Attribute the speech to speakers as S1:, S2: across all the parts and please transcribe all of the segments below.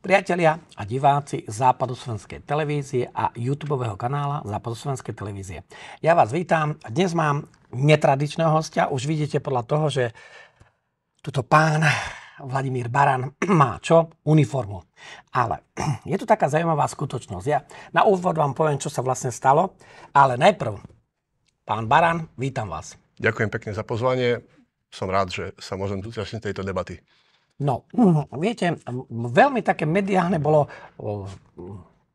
S1: Priatelia a diváci Západoslovenskej televízie a YouTube kanála Západoslovenskej televízie. Ja vás vítam. Dnes mám netradičného hostia. Už vidíte podľa toho, že tuto pán Vladimír Baran má čo? Uniformu. Ale je tu taká zaujímavá skutočnosť. Ja na úvod vám poviem, čo sa vlastne stalo, ale najprv, pán Baran, vítam vás. Ďakujem pekne za
S2: pozvanie. Som rád, že sa môžem zúčastniť tejto debaty.
S1: No, viete, veľmi také mediálne bolo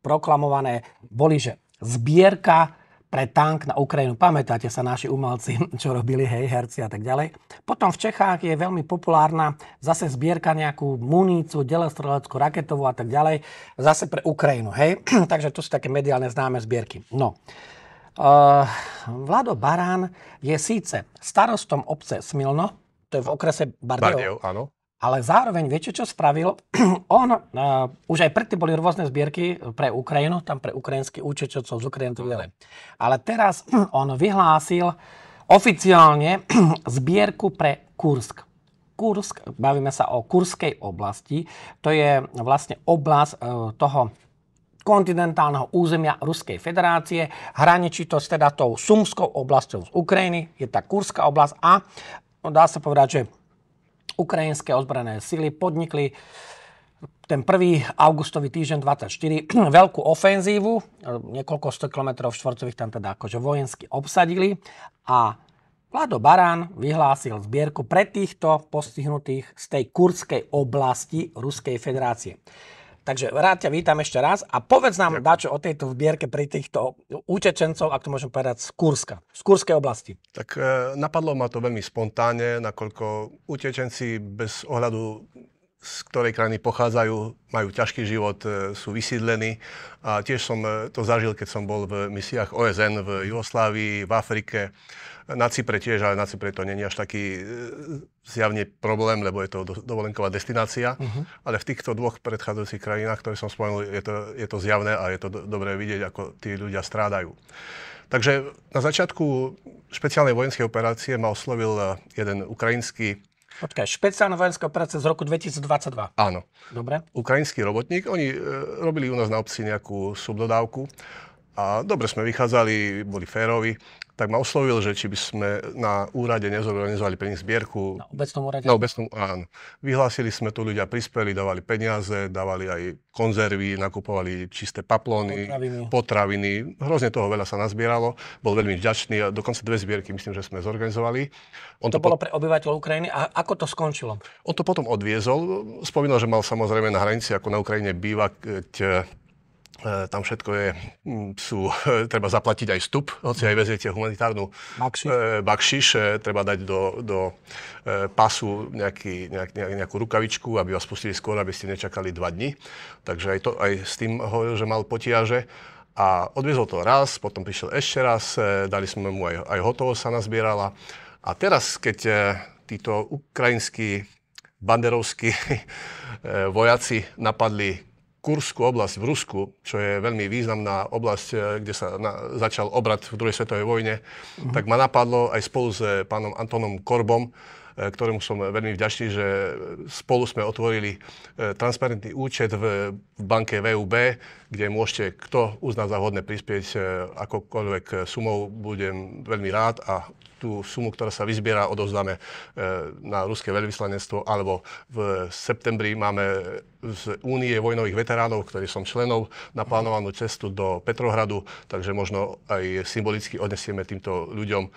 S1: proklamované, boli, že zbierka pre tank na Ukrajinu. Pamätáte sa naši umelci, čo robili, hej, herci a tak ďalej. Potom v Čechách je veľmi populárna zase zbierka nejakú munícu, delestreleckú, raketovú a tak ďalej. Zase pre Ukrajinu, hej. Takže to sú také mediálne známe zbierky. No, uh, Vlado Barán je síce starostom obce Smilno, to je v okrese Bardejov. Bardejov áno. Ale zároveň, viete, čo spravil? On, uh, už aj predtým boli rôzne zbierky pre Ukrajinu, tam pre ukrajinských účečovcov z Ukrajiny. Ale teraz on vyhlásil oficiálne zbierku pre Kursk. Kursk, bavíme sa o Kurskej oblasti, to je vlastne oblasť uh, eh, toho kontinentálneho územia Ruskej federácie, hraničí to teda tou Sumskou oblasťou z Ukrajiny, je tá Kurská oblasť a dá sa povedať, že Ukrajinské ozbrojené sily podnikli ten 1. augustový týždeň 24 veľkú ofenzívu, niekoľko 100 km štvorcových tam teda akože vojensky obsadili a Vlado Barán vyhlásil zbierku pre týchto postihnutých z tej kurdskej oblasti Ruskej federácie. Takže rád ťa vítam ešte raz a povedz nám dačo o tejto vbierke pri týchto utečencov, ak to môžem povedať, z Kurska, z Kurskej oblasti. Tak e, napadlo ma to veľmi
S2: spontánne, nakoľko utečenci bez ohľadu z ktorej krajiny pochádzajú, majú ťažký život, e, sú vysídlení. A tiež som e, to zažil, keď som bol v misiách OSN v Jugoslávii, v Afrike. Na Cypre tiež, ale na Cypre to není až taký e, zjavne problém, lebo je to dovolenková destinácia. Uh-huh. Ale v týchto dvoch predchádzajúcich krajinách, ktoré som spomenul, je to, je to zjavné a je to do, dobré vidieť, ako tí ľudia strádajú. Takže na začiatku špeciálnej vojenskej operácie ma oslovil e, jeden ukrajinský
S1: Počkaj, špeciálna vojenská operácia z roku 2022. Áno. Dobre.
S2: Ukrajinský robotník, oni e, robili u nás na obci nejakú subdodávku a dobre sme vychádzali, boli férovi tak ma oslovil, že či by sme na úrade nezorganizovali pre nich zbierku. Na
S1: obecnom úrade? Na
S2: obecnom, áno. Vyhlásili sme tu ľudia, prispeli, dávali peniaze, dávali aj konzervy, nakupovali čisté paplóny, potraviny. potraviny. Hrozne toho veľa sa nazbieralo. Bol veľmi vďačný a dokonca dve zbierky, myslím, že sme zorganizovali. On to, to bolo
S1: po... pre obyvateľov Ukrajiny a ako to skončilo?
S2: On to potom odviezol. Spomínal, že mal samozrejme na hranici, ako na Ukrajine býva, keď E, tam všetko je, sú, treba zaplatiť aj vstup, hoci aj veziete humanitárnu bakšiš, e, bakšiš e, treba dať do, do pasu nejaký, nejak, nejakú rukavičku, aby vás pustili skôr, aby ste nečakali dva dni. Takže aj, to, aj s tým hovoril, že mal potiaže. A odviezol to raz, potom prišiel ešte raz, dali sme mu aj, aj hotovo sa nazbierala. A teraz, keď títo ukrajinskí banderovskí vojaci napadli Kurskú oblasť v Rusku, čo je veľmi významná oblasť, e, kde sa na, začal obrad v druhej svetovej vojne, uh-huh. tak ma napadlo aj spolu s pánom Antonom Korbom, e, ktorému som veľmi vďačný, že spolu sme otvorili e, transparentný účet v banke VUB, kde môžete, kto uzná za hodné prispieť akokoľvek sumou, budem veľmi rád a tú sumu, ktorá sa vyzbiera, odovzdáme e, na ruské veľvyslanectvo, alebo v septembri máme z Únie vojnových veteránov, ktorí som členov, naplánovanú cestu do Petrohradu, takže možno aj symbolicky odnesieme týmto ľuďom e,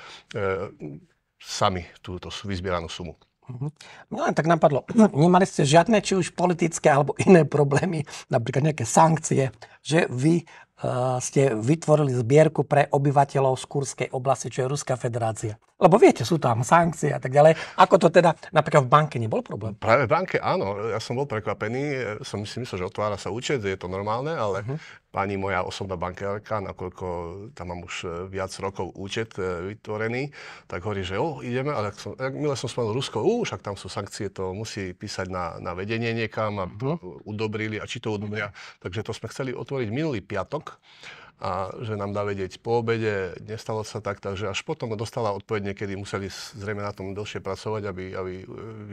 S2: sami túto vyzbieranú sumu.
S1: Mhm. Mňa len tak napadlo, nemali ste žiadne či už politické alebo iné problémy, napríklad nejaké sankcie, že vy Eh, ste vytvorili zbierku pre obyvateľov z Kurskej oblasti, čo je Ruská federácia. Lebo viete, sú tam sankcie a tak ďalej. Ako to teda napríklad v banke nebol problém?
S2: Práve v banke áno. Ja som bol prekvapený. E, som si myslel, že otvára sa účet, je to normálne, ale uh-huh. pani moja osobná bankárka, nakoľko tam mám už e, viac rokov účet e, vytvorený, tak hovorí, že oh, ideme, ale ak som, ak milé som spomenul Rusko, uh, však tam sú sankcie, to musí písať na, na vedenie niekam a uh-huh. Mhm. udobrili a či to udobria. Mhm. Takže to sme chceli otvoriť minulý piatok a že nám dá vedieť po obede, nestalo sa tak, takže až potom dostala odpoveď niekedy, museli zrejme na tom dlhšie pracovať, aby, aby e,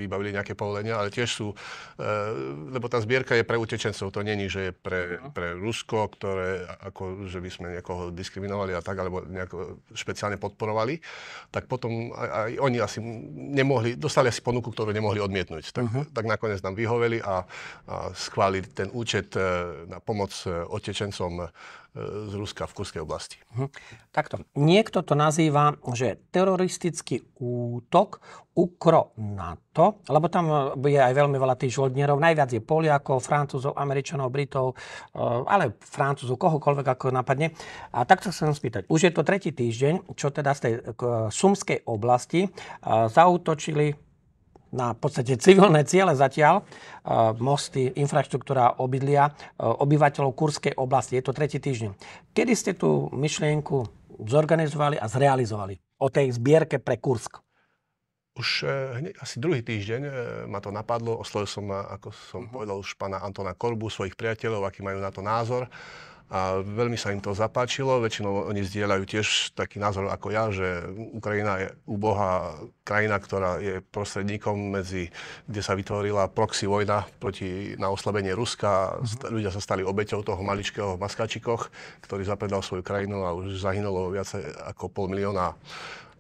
S2: vybavili nejaké povolenia, ale tiež sú, e, lebo tá zbierka je pre utečencov, to není, že je pre, pre Rusko, ktoré ako, že by sme niekoho diskriminovali a tak, alebo nejako špeciálne podporovali, tak potom aj, aj oni asi nemohli, dostali asi ponuku, ktorú nemohli odmietnúť. Tak, uh-huh. tak nakoniec nám vyhoveli a, a schválili ten účet e, na pomoc otečencom z Ruska v Kurskej oblasti.
S1: Hm. Takto. Niekto to nazýva, že teroristický útok ukro NATO, lebo tam eh, je aj veľmi veľa tých žoldnierov, najviac je Poliakov, Francúzov, Američanov, Britov, eh, ale Francúzov, kohokoľvek ako napadne. A takto chcem spýtať, už je to tretí týždeň, čo teda z tej eh, sumskej oblasti zautočili na podstate civilné ciele zatiaľ, e, mosty, infraštruktúra obydlia e, obyvateľov Kurskej oblasti. Je to tretí týždeň. Kedy ste tú myšlienku zorganizovali a zrealizovali o tej zbierke pre Kursk? Už
S2: e, hneď asi druhý týždeň ma to napadlo. Oslovil som, ako som mhm. povedal, už pána Antona Korbu, svojich priateľov, aký majú na to názor a veľmi sa im to zapáčilo. Väčšinou oni zdieľajú tiež taký názor ako ja, že Ukrajina je úbohá krajina, ktorá je prostredníkom medzi, kde sa vytvorila proxy vojna proti, na oslabenie Ruska. Mm-hmm. Ľudia sa stali obeťou toho maličkého v Maskačikoch, ktorý zapredal svoju krajinu a už zahynulo viacej ako pol milióna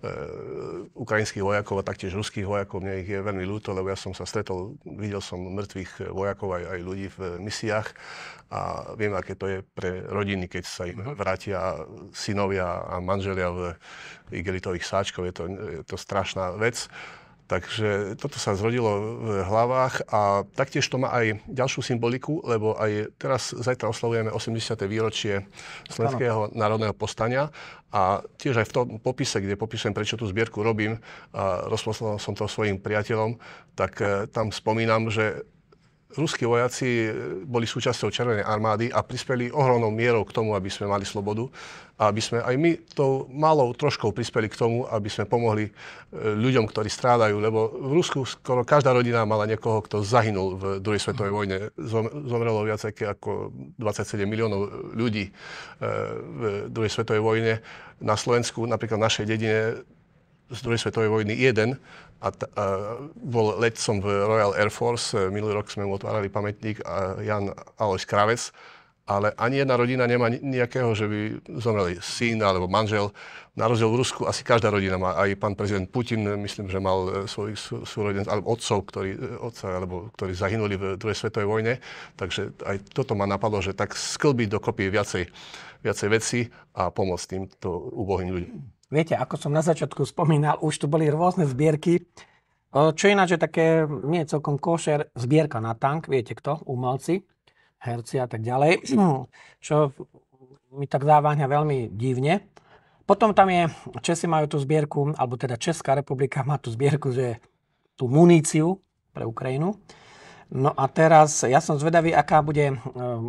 S2: Eh, ukrajinských vojakov a taktiež ruských vojakov. Mne ich je veľmi ľúto, lebo ja som sa stretol, videl som mŕtvych eh, vojakov aj, aj ľudí v eh, misiách a viem, aké to je pre rodiny, keď sa im mhm. vrátia synovia a manželia v igelitových sáčkov. Je to, je to strašná vec. Takže toto sa zrodilo v hlavách a taktiež to má aj ďalšiu symboliku, lebo aj teraz zajtra oslavujeme 80. výročie Slovenského národného postania a tiež aj v tom popise, kde popisujem, prečo tú zbierku robím, a rozposlal som to svojim priateľom, tak e, tam spomínam, že ruskí vojaci e, boli súčasťou Červenej armády a prispeli ohromnou mierou k tomu, aby sme mali slobodu a aby sme aj my tou malou troškou prispeli k tomu, aby sme pomohli e, ľuďom, ktorí strádajú, lebo v Rusku skoro každá rodina mala niekoho, kto zahynul v druhej svetovej mhm. vojne. Zomrelo viac ako 27 miliónov e, ľudí e, v druhej svetovej vojne. Na Slovensku, napríklad v našej dedine, z druhej svetovej vojny jeden a, t- a bol letcom v Royal Air Force. Minulý rok sme mu otvárali pamätník a Jan Alois Kravec ale ani jedna rodina nemá nejakého, že by zomreli syn alebo manžel. Na rozdiel v Rusku asi každá rodina má. Aj pán prezident Putin, myslím, že mal e, svojich súrodencov, alebo otcov, ktorí, e, otca, alebo, ktorí zahynuli v druhej svetovej vojne. Takže aj toto ma napadlo, že tak sklbiť dokopy viacej, viacej veci a pomôcť
S1: týmto ubohým ľuďom. Viete, ako som na začiatku spomínal, už tu boli rôzne zbierky. Čo ináč je také, nie je celkom košer, zbierka na tank, viete kto, umelci herci a tak ďalej, čo mi tak záváhňa veľmi divne. Potom tam je, Česi majú tú zbierku, alebo teda Česká republika má tú zbierku, že tú muníciu pre Ukrajinu. No a teraz ja som zvedavý, aká bude e,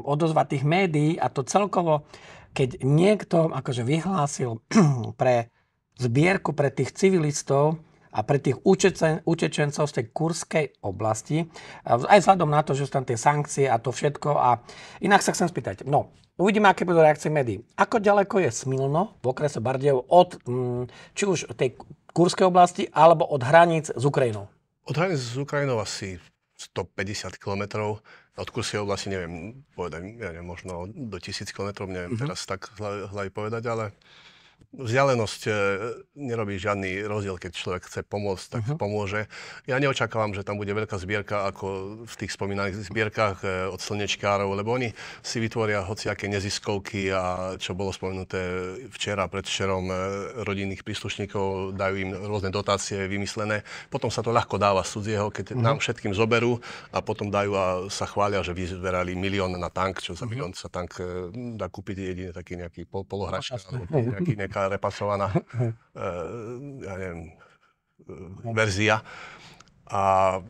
S1: odozva tých médií a to celkovo, keď niekto akože vyhlásil pre zbierku pre tých civilistov, a pre tých utečen- utečencov z tej kurskej oblasti, aj vzhľadom na to, že sú tam tie sankcie a to všetko. A inak sa chcem spýtať, no, uvidíme, aké budú reakcie médií. Ako ďaleko je Smilno v okrese Bardiev od, mm, či už tej kurskej oblasti, alebo od hraníc s Ukrajinou? Od hraníc s Ukrajinou asi 150 kilometrov. Od kurskej
S2: oblasti neviem povedať, ja neviem, možno do 1000 kilometrov, neviem mm-hmm. teraz tak hlavy povedať, ale vzdialenosť e, nerobí žiadny rozdiel, keď človek chce pomôcť, tak uh-huh. pomôže. Ja neočakávam, že tam bude veľká zbierka ako v tých spomínaných zbierkach e, od slnečkárov, lebo oni si vytvoria hociaké neziskovky a čo bolo spomenuté včera, pred šerom e, rodinných príslušníkov, dajú im rôzne dotácie vymyslené. Potom sa to ľahko dáva z cudzieho, keď uh-huh. nám všetkým zoberú a potom dajú a sa chvália, že vyzberali milión na tank, čo za uh-huh. milión sa tank dá kúpiť jedine taký nejaký pol, polohačka, nejaký, nejaký nejaká repasovaná eh, ja neviem, eh, verzia. A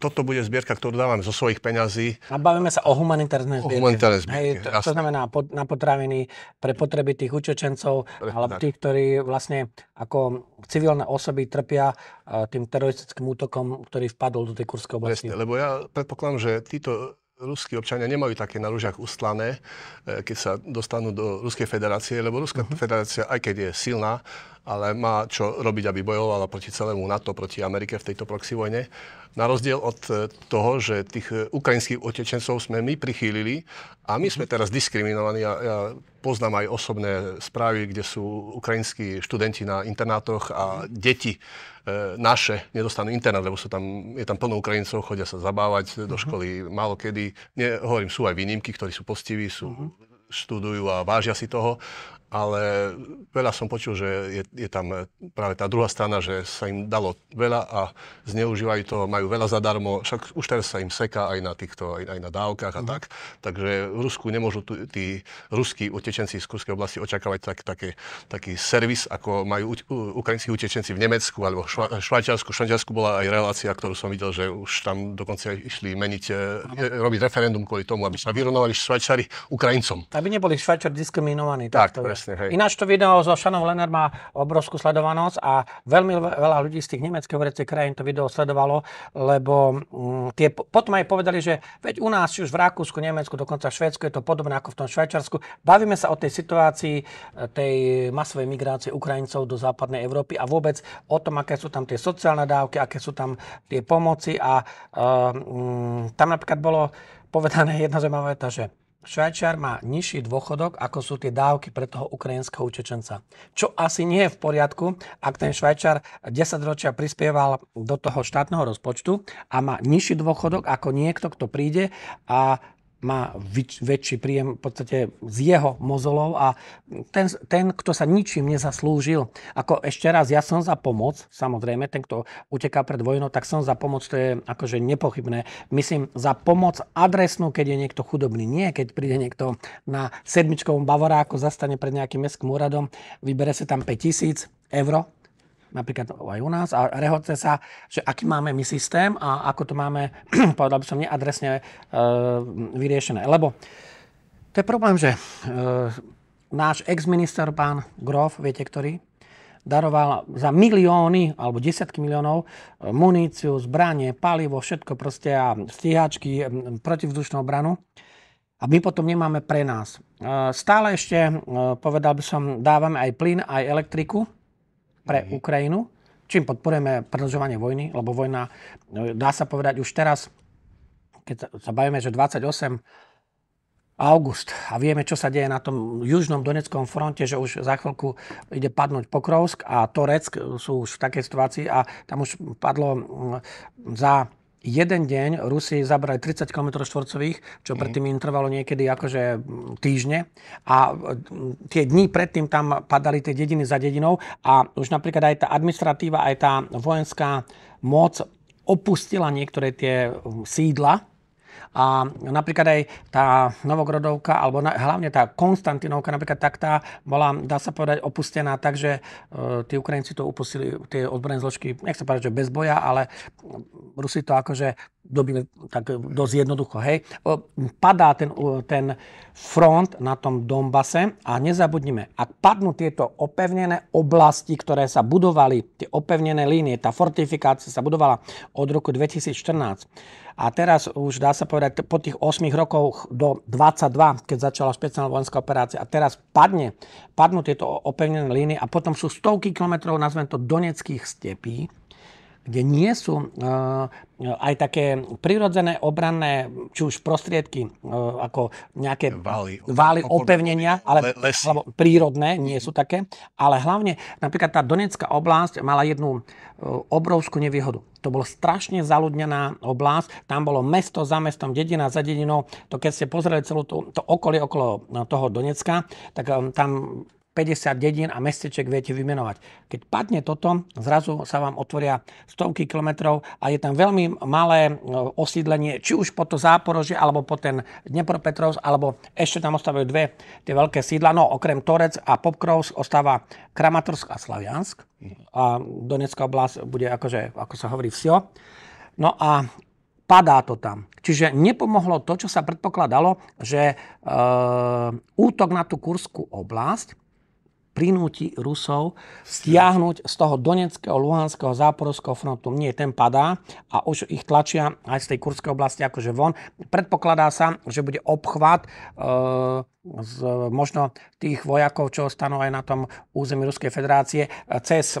S2: toto bude zbierka, ktorú dávam zo svojich peňazí. A bavíme sa
S1: o humanitárnej zbierke. O humanitárnej zbierke, Hej, to, to znamená pod, na potraviny pre potreby tých učečencov, pre, alebo tak. tých, ktorí vlastne ako civilné osoby trpia eh, tým teroristickým útokom, ktorý vpadol do tej kurskej oblasti.
S2: Presne, lebo ja predpokladám, že títo ruskí občania nemajú také na lyžiach ustlané, e, keď sa dostanú do Ruskej federácie, lebo Ruská mhm. federácia, aj keď je silná, ale má čo robiť, aby bojovala proti celému NATO, proti Amerike v tejto proxy vojne. Na rozdiel od e, toho, že tých e, ukrajinských otečencov sme my prichýlili a my sme teraz diskriminovaní. Ja, ja poznám aj osobné správy, kde sú ukrajinskí študenti na internátoch a deti e, naše nedostanú internát, lebo sú tam, je tam plno Ukrajincov, chodia sa zabávať do mhm. školy uh-huh. málo kedy. hovorím, sú aj výnimky, ktorí sú postiví, sú uh-huh študujú a vážia si toho, ale veľa som počul, že je, je tam eh, práve tá druhá strana, že sa im dalo veľa a zneužívajú to, majú veľa zadarmo, však už teraz sa im seká aj na týchto, aj, aj na dávkach a mm. tak. Takže v Rusku nemôžu tí, tí ruskí utečenci z kurskej oblasti očakávať tak, také, taký servis, ako majú u, u, ukrajinskí utečenci v Nemecku alebo v Švajčiarsku. Švajčiarsku bola aj relácia, ktorú som videl, že už tam dokonca išli meniť, e, robiť referendum kvôli tomu, aby sa vyrovnovali Švajčari Ukrajincom.
S1: Aby neboli Švajčari diskriminovaní. Tak, tak Jasne, hej. Ináč to video so Šanom Lenner má obrovskú sledovanosť a veľmi veľa ľudí z tých nemeckých hovoriacich krajín to video sledovalo, lebo mm, tie potom aj povedali, že veď u nás, či už v Rakúsku, Nemecku, dokonca v Švédsku je to podobné ako v tom Švajčarsku. Bavíme sa o tej situácii e, tej masovej migrácie Ukrajincov do západnej Európy a vôbec o tom, aké sú tam tie sociálne dávky, aké sú tam tie pomoci a e, mm, tam napríklad bolo povedané jedna zaujímavá veta, že Švajčiar má nižší dôchodok, ako sú tie dávky pre toho ukrajinského utečenca. Čo asi nie je v poriadku, ak ten Švajčiar 10 ročia prispieval do toho štátneho rozpočtu a má nižší dôchodok ako niekto, kto príde a má väč- väčší príjem v podstate z jeho mozolov a ten, ten, kto sa ničím nezaslúžil, ako ešte raz, ja som za pomoc, samozrejme, ten, kto uteká pred vojnou, tak som za pomoc, to je akože nepochybné. Myslím, za pomoc adresnú, keď je niekto chudobný, nie keď príde niekto na sedmičkovom bavoráku, zastane pred nejakým mestským úradom, vybere sa tam 5000 euro napríklad aj u nás a rehoce sa, že aký máme my systém a ako to máme, povedal by som, neadresne e, vyriešené. Lebo to je problém, že e, náš ex-minister pán Grof, viete ktorý, daroval za milióny alebo desiatky miliónov e, muníciu, zbranie, palivo, všetko proste a stíhačky, e, protivzdušnú obranu. A my potom nemáme pre nás. E, stále ešte, povedal by som, dávame aj plyn, aj elektriku pre mm-hmm. Ukrajinu, čím podporujeme predlžovanie vojny, lebo vojna, no, dá sa povedať už teraz, keď sa bavíme, že 28 august a vieme, čo sa deje na tom južnom Doneckom fronte, že už za chvíľku ide padnúť Pokrovsk a Torec e, sú už v takej situácii a tam už padlo mm, za jeden deň Rusi zabrali 30 km štvorcových, čo predtým mhm. im trvalo niekedy akože týždne. A tie dni predtým tam padali tie dediny za dedinou a už napríklad aj tá administratíva, aj tá vojenská moc opustila niektoré tie sídla, a napríklad aj tá Novogrodovka, alebo na, hlavne tá Konstantinovka, napríklad tak tá bola, dá sa povedať, opustená, že e, tí Ukrajinci to upustili, tie odborné zložky, sa povedať, že bez boja, ale Rusi to akože dobili tak dosť jednoducho, hej. Padá ten, ten front na tom Donbase a nezabudnime, ak padnú tieto opevnené oblasti, ktoré sa budovali, tie opevnené línie, tá fortifikácia sa budovala od roku 2014, a teraz už dá sa povedať, po tých 8 rokoch do 22, keď začala špeciálna vojenská operácia, a teraz padne, padnú tieto opevnené líny a potom sú stovky kilometrov, nazvem to, doneckých stepí, kde nie sú eh, aj také prirodzené obranné, či už prostriedky, eh, ako nejaké vály, vály opevnenia, ale alebo prírodné, nie sú také. Ale hlavne napríklad tá Donetská oblasť mala jednu eh, obrovskú nevýhodu. To bolo strašne zaludnená oblasť, tam bolo mesto za mestom, dedina za dedinou. To keď ste pozreli celú to, to okolie okolo toho Donecka, tak tam 50 dedín a mesteček viete vymenovať. Keď padne toto, zrazu sa vám otvoria stovky kilometrov a je tam veľmi malé e, osídlenie, či už po to Záporožie, alebo po ten Dnepropetrovs, alebo ešte tam ostávajú dve tie veľké sídla. No, okrem Torec a Popkrovs ostáva Kramatorsk a Slaviansk. A Donetská oblasť bude, akože, ako sa hovorí, vsio. No a padá to tam. Čiže nepomohlo to, čo sa predpokladalo, že e, útok na tú kurskú oblasť prinúti Rusov stiahnuť z toho Donetského, Luhanského, Záporovského frontu. Nie, ten padá a už ich tlačia aj z tej kurskej oblasti akože von. Predpokladá sa, že bude obchvat e- z, možno tých vojakov, čo ostanú aj na tom území Ruskej federácie, cez e,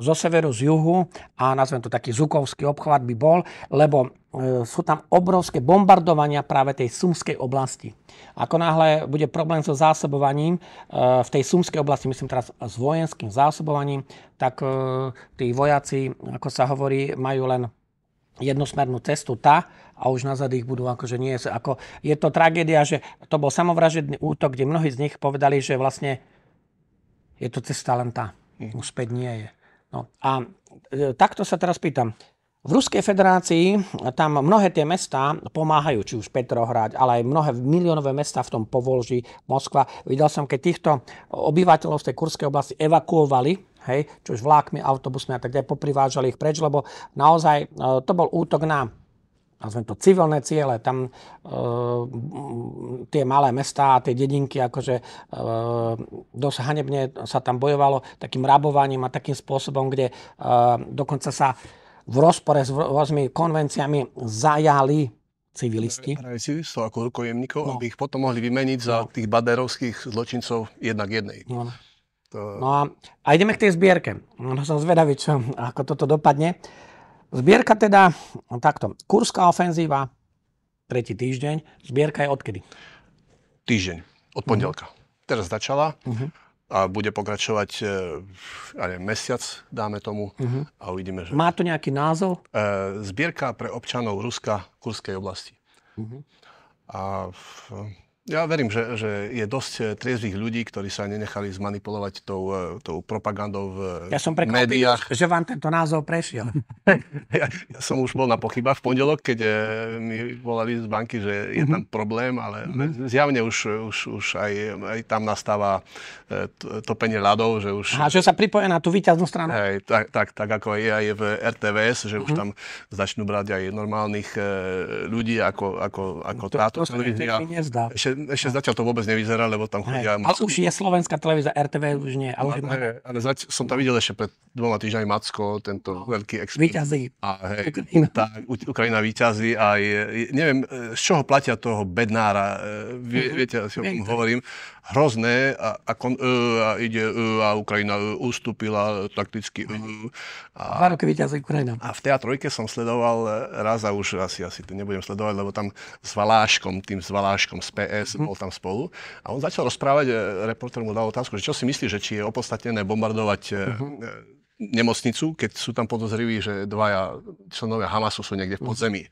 S1: zo severu, z juhu a nazvem to taký Zukovský obchvat by bol, lebo E, sú tam obrovské bombardovania práve tej sumskej oblasti. Ako náhle bude problém so zásobovaním e, v tej sumskej oblasti, myslím teraz s vojenským zásobovaním, tak e, tí vojaci, ako sa hovorí, majú len jednosmernú cestu tá a už nazad ich budú akože nie. Ako, je to tragédia, že to bol samovražedný útok, kde mnohí z nich povedali, že vlastne je to cesta len tá. Hm. Už späť nie je. No a takto sa teraz pýtam. V Ruskej federácii tam mnohé tie mesta pomáhajú, či už Petrohrad, ale aj mnohé miliónové mesta v tom Povolži, Moskva. Videl som, keď týchto obyvateľov z tej kurskej oblasti evakuovali hej, či už vlákmi, autobusmi a tak ďalej, poprivážali ich preč, lebo naozaj e, to bol útok na nazvem to civilné ciele, tam e, tie malé mestá a tie dedinky, akože e, dosť hanebne sa tam bojovalo takým rabovaním a takým spôsobom, kde e, dokonca sa v rozpore s rôznymi konvenciami zajali civilisti. Civilistov ako rukojemníkov, no.
S2: aby ich potom mohli vymeniť za no. tých baderovských zločincov jednak jednej.
S1: No. To... no a, a ideme k tej zbierke. No, som zvedavý, čo, ako toto dopadne. Zbierka teda, no takto, kurská ofenzíva, tretí týždeň, zbierka je odkedy? Týždeň, od pondelka. Mm. Teraz začala.
S2: Mm-hmm a bude pokračovať e, neviem, mesiac, dáme tomu, uh-huh. a uvidíme, že... Má to nejaký názov? E, zbierka pre občanov Ruska, Kurskej oblasti. Uh-huh. A v, ja verím, že, že je dosť eh, triezvých ľudí, ktorí sa nenechali zmanipulovať tou, eh, tou propagandou v eh, Ja som médiách.
S1: že vám tento názov prešiel.
S2: ja, ja som už bol na pochyba v pondelok, keď mi volali z banky, že je mhm. tam problém, ale mhm. zjavne už, už, už aj, aj tam nastáva topenie ľadov. Že už, A že sa pripoja na tú výťaznú stranu. Aj, tak, tak, tak ako je aj v RTVS, že už mhm. tam začnú brať aj normálnych ľudí ako, ako, ako to, táto to televízia. Ešte ešte zatiaľ to vôbec nevyzerá, lebo tam chodia... Hey, Ale už
S1: je slovenská televízia, RTV už nie. Ale, ale, no, hej,
S2: ale zač- som tam videl ešte pred dvoma týždňami Macko, tento no. veľký expert. Výťazí. A hej, Ukrajina. Tá, Ukrajina výťazí a je, neviem, z čoho platia toho bednára, e, vie, mm-hmm. viete, si o tom hovorím. Hrozné a, a, kon, uh, a ide uh, a Ukrajina uh, ustúpila takticky. Uh, a,
S1: Dva roky víťazí Ukrajina.
S2: A v trojke som sledoval raz a už asi, asi to nebudem sledovať, lebo tam s Valáškom, tým s Valáškom z PS mm-hmm. bol tam spolu. A on začal rozprávať, e, reporter mu dal otázku, že čo si myslí, že či je opodstatnené bombardovať mm-hmm nemocnicu, keď sú tam podozriví, že dvaja členovia Hamasu sú niekde v podzemí.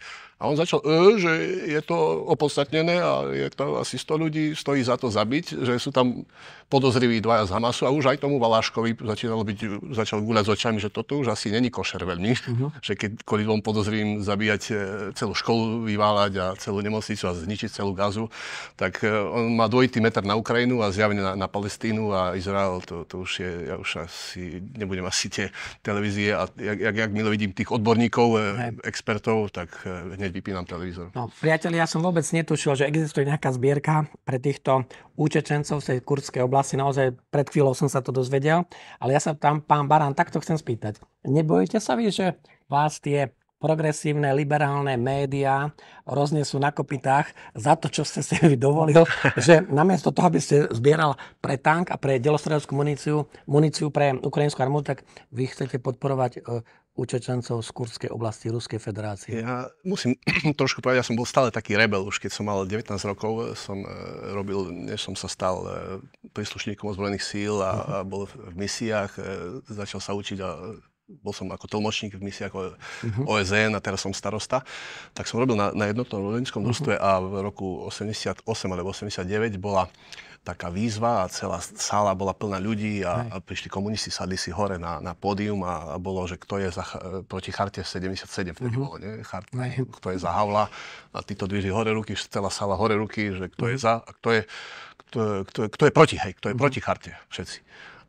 S2: A on začal, e, že je to opodstatnené a je to asi 100 ľudí stojí za to zabiť, že sú tam podozriví dvaja z Hamasu a už aj tomu valáškovi začínalo byť, začal guľať s očami, že toto už asi není košer veľmi, uh-huh. že keď kvôli dvom podozrivým zabíjať e, celú školu, vyváľať a celú nemocnicu a zničiť celú gazu, tak e, on má dvojitý meter na Ukrajinu a zjavne na, na Palestínu a Izrael, to, to už je, ja už asi nebudem asi tie televízie a jak, jak, jak milo vidím tých odborníkov, e, hey. expertov, tak hneď vypínam televízor. No,
S1: priateľi, ja som vôbec netušil, že existuje nejaká zbierka pre týchto účečencov z tej kurdskej oblasti. Naozaj pred chvíľou som sa to dozvedel. Ale ja sa tam, pán barán, takto chcem spýtať. Nebojíte sa vy, že vás tie progresívne, liberálne médiá roznesú na kopitách za to, čo ste si vy dovolil, že namiesto toho, aby ste zbieral pre tank a pre delostredovskú muníciu, muníciu pre ukrajinskú armádu, tak vy chcete podporovať e, utečencov z Kurskej oblasti Ruskej federácie?
S2: Ja musím trošku povedať, ja som bol stále taký rebel. Už keď som mal 19 rokov, som e, robil, než som sa stal e, príslušníkom ozbrojených síl a, a bol v misiách, e, začal sa učiť a bol som ako tlmočník v misii ako mhm. OSN a teraz som starosta, tak som robil na, na jednotnom rodinskom družstve uh-huh. a v roku 88 alebo 89 bola taká výzva a celá sála bola plná ľudí a, a prišli komunisti, sadli si hore na, na pódium a, a bolo, že kto je za, e, proti charte 77, vtedy uh-huh. bolo, nie? Chart, kto je za Havla a títo dvíži hore ruky, celá sála hore ruky, že kto je mhm. za a kto je, kto, kto, kto je proti, hej, kto je uh-huh. proti charte, všetci.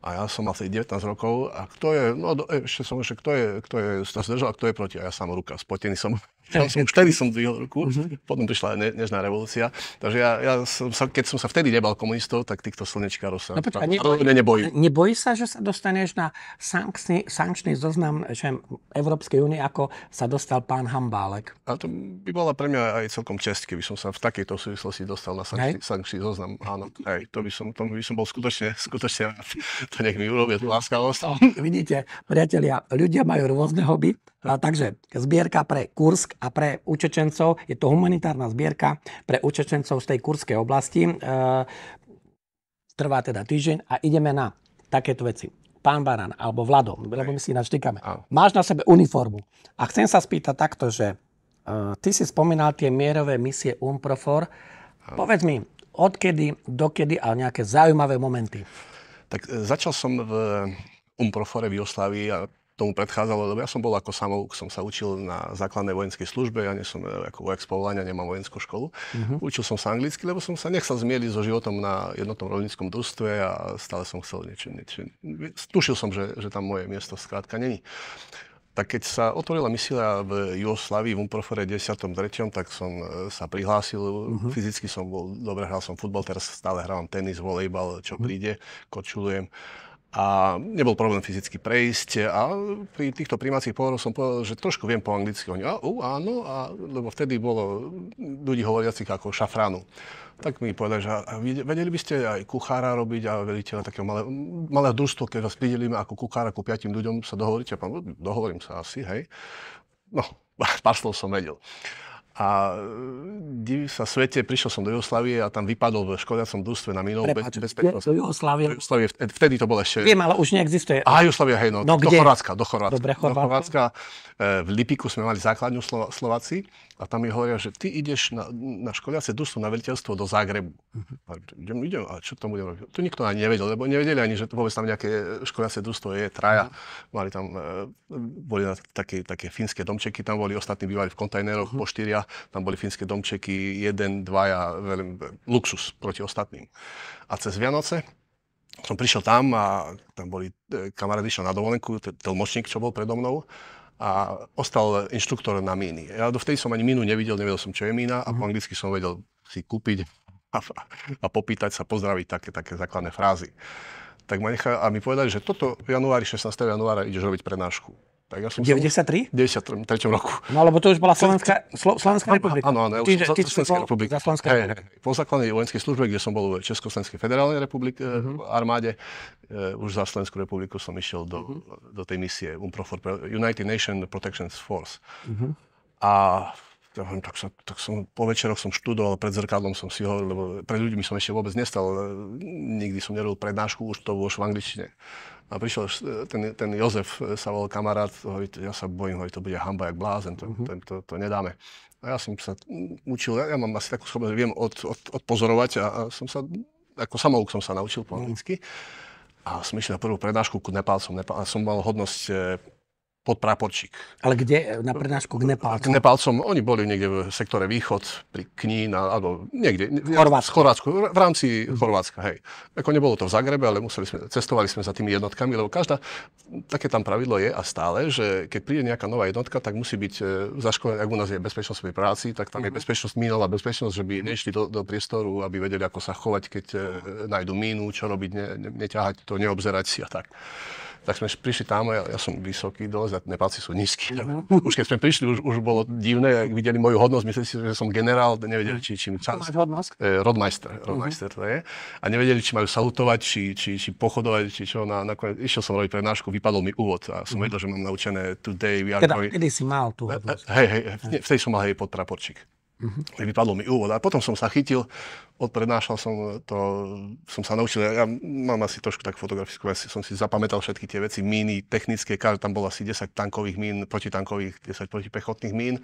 S2: A ja som mal vtedy 19 rokov a kto je, no e, ešte som ešte, kto je, kto je, kto kto a kto je proti. A ja sám ruka, spotený som tam som, vtedy som dvihol ruku, uh-huh. potom prišla ne, nežná revolúcia. Takže ja, ja som sa, keď som sa vtedy nebal komunistov, tak týchto slnečkárov sa no, a ne, ne, nebojí.
S1: Nebojí sa, že sa dostaneš na sankčný, sankčný zoznam že Európskej únie, ako sa dostal pán Hambálek?
S2: A to by bola pre mňa aj celkom čest, keby som sa v takejto súvislosti dostal na sankčný, sankčný zoznam. Áno, aj, to by som, tomu by som bol skutočne, skutočne rád. To nech mi urobia tú láskavosť.
S1: Vidíte, priatelia, ľudia majú rôzne hobby, a takže zbierka pre Kursk a pre učečencov, je to humanitárna zbierka pre učečencov z tej kurskej oblasti. E, trvá teda týždeň a ideme na takéto veci. Pán Baran alebo Vlado, lebo my si ináč týkame. Máš na sebe uniformu. A chcem sa spýtať takto, že e, ty si spomínal tie mierové misie UMPROFOR. Povedz mi, odkedy, dokedy a nejaké zaujímavé momenty. Tak
S2: e, začal som v UMPROFORE v Joslavii a tomu predchádzalo, lebo ja som bol ako samouk, som sa učil na základnej vojenskej službe, ja nie som e, ako vojak z povolania, nemám vojenskú školu. Uh-huh. Učil som sa anglicky, lebo som sa nechcel zmieriť so životom na jednotnom rovnickom družstve a stále som chcel niečo, niečo. Tušil som, že, že tam moje miesto skrátka není tak keď sa otvorila misia v Jugoslavii v Umprofore 3., tak som e, sa prihlásil. Uh-huh. Fyzicky som bol, dobre hral som futbal, teraz stále hrávam tenis, volejbal, čo uh-huh. príde, kočulujem a nebol problém fyzicky prejsť a pri týchto príjmacích pohovoroch som povedal, že trošku viem po anglicky. Oni, a, u, áno, a, lebo vtedy bolo ľudí hovoriacich ako šafránu. Tak mi povedali, že vedeli by ste aj kuchára robiť a veliteľa takého malé, malého družstva, keď vás pridelíme ako kuchára ku piatim ľuďom, sa dohovoríte? Pán, no, dohovorím sa asi, hej. No, pár slov som vedel a e, div sa svete, prišiel som do Jugoslávie a tam vypadol v Škodiacom družstve na minulú bezpečnosť. Do Petrovstva. Vtedy to bolo ešte... Viem, ale už neexistuje. Á, Jugoslávia, hej, no, no do kde? Chorvátska, do Chorvátska. Dobre, Chorvátska. Do Chorvátska. E, v Lipiku sme mali základňu Slováci a tam mi hovoria, že ty ideš na, na školiace dusu na veliteľstvo do Zagrebu. Uh-huh. Mhm. A idem, idem, a čo tam budem robiť? To nikto ani nevedel, lebo nevedeli ani, že to vôbec tam nejaké školiace dusto je, traja. Uh-huh. Mali tam, e, boli na také, také fínske domčeky, tam boli ostatní bývali v kontajneroch uh-huh. po štyria, tam boli fínske domčeky, jeden, dvaja, veľmi, luxus proti ostatným. A cez Vianoce som prišiel tam a tam boli, e, kamarát išiel na dovolenku, tlmočník, čo bol predo mnou, a ostal inštruktor na míny. Ja vtedy som ani mínu nevidel, nevedel som, čo je mína a po mhm. anglicky som vedel si kúpiť a, a popýtať sa, pozdraviť také, také základné frázy. Tak ma nechá a mi povedali, že toto v januári, 16. januára ideš robiť prednášku. Tak ja som 93? V 93. roku. No alebo to už bola Slovenská, Slo, Slovenská republika. Áno, áno, ja Čiže, už Slovenská republika. Za Slovenská hey, hey. Po základnej vojenskej službe, kde som bol v Československej federálnej republike, uh-huh. mm armáde, uh, už za Slovenskú republiku som išiel do, uh-huh. do tej misie UNPROFOR, United Nations Protection Force. Uh-huh. A ja hovorím, tak, som, tak som, po večeroch som študoval, pred zrkadlom som si hovoril, lebo pred ľuďmi som ešte vôbec nestal, eh, nikdy som nerobil prednášku, už to už v angličtine. A prišiel ten, ten Jozef, e, sa volal kamarát, hovorí, ja sa bojím, hovorí, to bude hamba jak blázen, to, mhm. to, to, to nedáme. A ja som sa učil, ja, ja mám asi takú schopnosť, viem od, od, odpozorovať a, a som sa, ako samouk som sa naučil po mhm. anglicky. A som išiel na prvú prednášku ku Nepálcom. Nepál, som mal hodnosť e, praporčík. Ale kde na prednášku k Nepálcom? K Nepálcom, oni boli niekde v sektore východ, pri Knín, alebo niekde. V Chorvátsku. Chorvátsku. V rámci Chorvátska, hej. Ako nebolo to v Zagrebe, ale museli sme, cestovali sme za tými jednotkami, lebo každá, také tam pravidlo je a stále, že keď príde nejaká nová jednotka, tak musí byť e, zaškolená, ak u nás je bezpečnosť pri práci, tak tam mm-hmm. je mhm. bezpečnosť mínová bezpečnosť, že by mhm. nešli do, do priestoru, aby vedeli, ako sa chovať, keď e, e, nájdu mínu, čo robiť, ne, ne, neťahať to, neobzerať si a tak tak sme prišli tam, ja, ja som vysoký dosť a nepáci sú nízky. Mm-hmm. Už keď sme prišli, už, už bolo divné, ak videli moju hodnosť, mysleli si, že som generál, nevedeli, či, či čas, máš hodnosť? E, rodmeister, rodmeister mm-hmm. to je. A nevedeli, či majú salutovať, či, či, či pochodovať, či čo. Na, nakoniec, išiel som robiť prednášku, vypadol mi úvod a som mhm. vedel, mm-hmm. že mám naučené today we are teda, going... Kedy
S1: si mal tú e, e, hodnosť? Hej, hej, hej, v
S2: tej som mal, hej, podpraporčík. Mm-hmm. Vypadlo mi úvod a potom som sa chytil, odprednášal som to, som sa naučil, ja mám asi trošku tak fotografickú, ja som si zapamätal všetky tie veci, míny technické, tam bolo asi 10 tankových mín, protitankových, 10 protipechotných mín.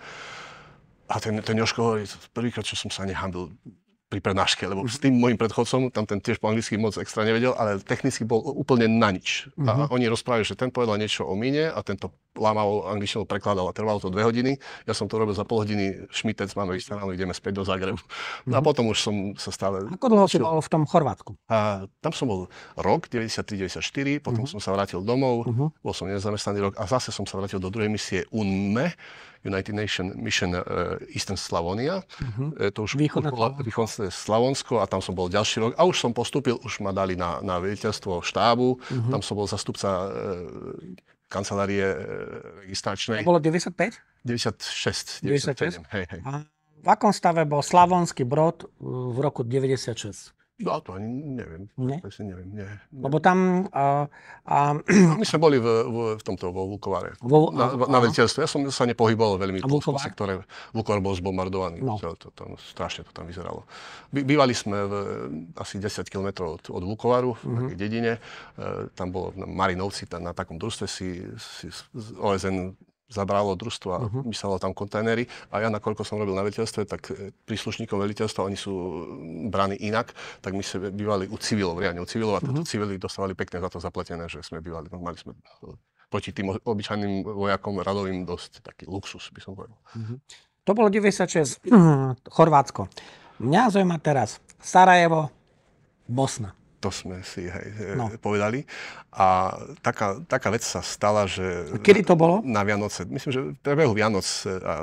S2: A ten, ten Jožko hovorí, prvýkrát, čo som sa nehambil, pri prednáške, lebo s mhm. tým môjim predchodcom, tam ten tiež po anglicky moc extra nevedel, ale technicky bol úplne na nič. Uh-huh. A mhm. oni rozprávajú, že ten povedal niečo o mine a tento lámavo angličtinu prekladal a trvalo to dve hodiny. Ja som to robil za pol hodiny, šmitec máme vystanali, ideme späť do Zagrebu. Uh-huh. No a mhm. potom už som sa stále... Ako dlho si bol
S1: v tom Chorvátsku?
S2: A tam som bol rok, 93-94, potom Uh-huh. som sa vrátil domov, uh-huh. bol som nezamestnaný rok a zase som sa vrátil do druhej misie UNME, United Nation Mission uh, Eastern Slavonia. Uh-huh. To už východ bola, Východné Slavonsko a tam som bol ďalší rok. A už som postúpil, už ma dali na, na veliteľstvo štábu. Uh-huh. Tam som bol zastupca uh, kancelárie uh, registračnej. To bolo 95?
S1: 96. 96? 97, hej, hej. A v akom stave bol Slavonský brod v roku 96?
S2: No to ani neviem. Nie? si neviem, nie, nie. Lebo tam... A, a... No, my sme boli v, v, v tomto, vo Vukovare. Vo, na, na veliteľstve. Ja som sa nepohyboval veľmi. A Vukovar? sektore. Vukovar bol zbombardovaný. No. To, to, tam, strašne to tam vyzeralo. By, bývali sme v, asi 10 km od, od Vukovaru, v mm-hmm. takej dedine. E, tam bolo Marinovci, tam, na takom družstve si, si OSN zabralo a uh-huh. myslelo tam kontajnery. A ja, nakoľko som robil na veliteľstve, tak e, príslušníkom veliteľstva, oni sú mm, braní inak, tak my sme bývali u civilov, riadne u civilov, a uh-huh. civili dostávali pekne za to zapletené, že sme bývali, no, mali sme e, proti tým obyčajným vojakom radovým dosť
S1: taký luxus, by som povedal. Uh-huh. To bolo 96, Chorvátsko. Mňa zaujíma teraz Sarajevo, Bosna
S2: to sme si hej, e, no. povedali. A taká, taká vec sa stala, že... A kedy to bolo? Na Vianoce. Myslím, že prebehu Vianoc e, a,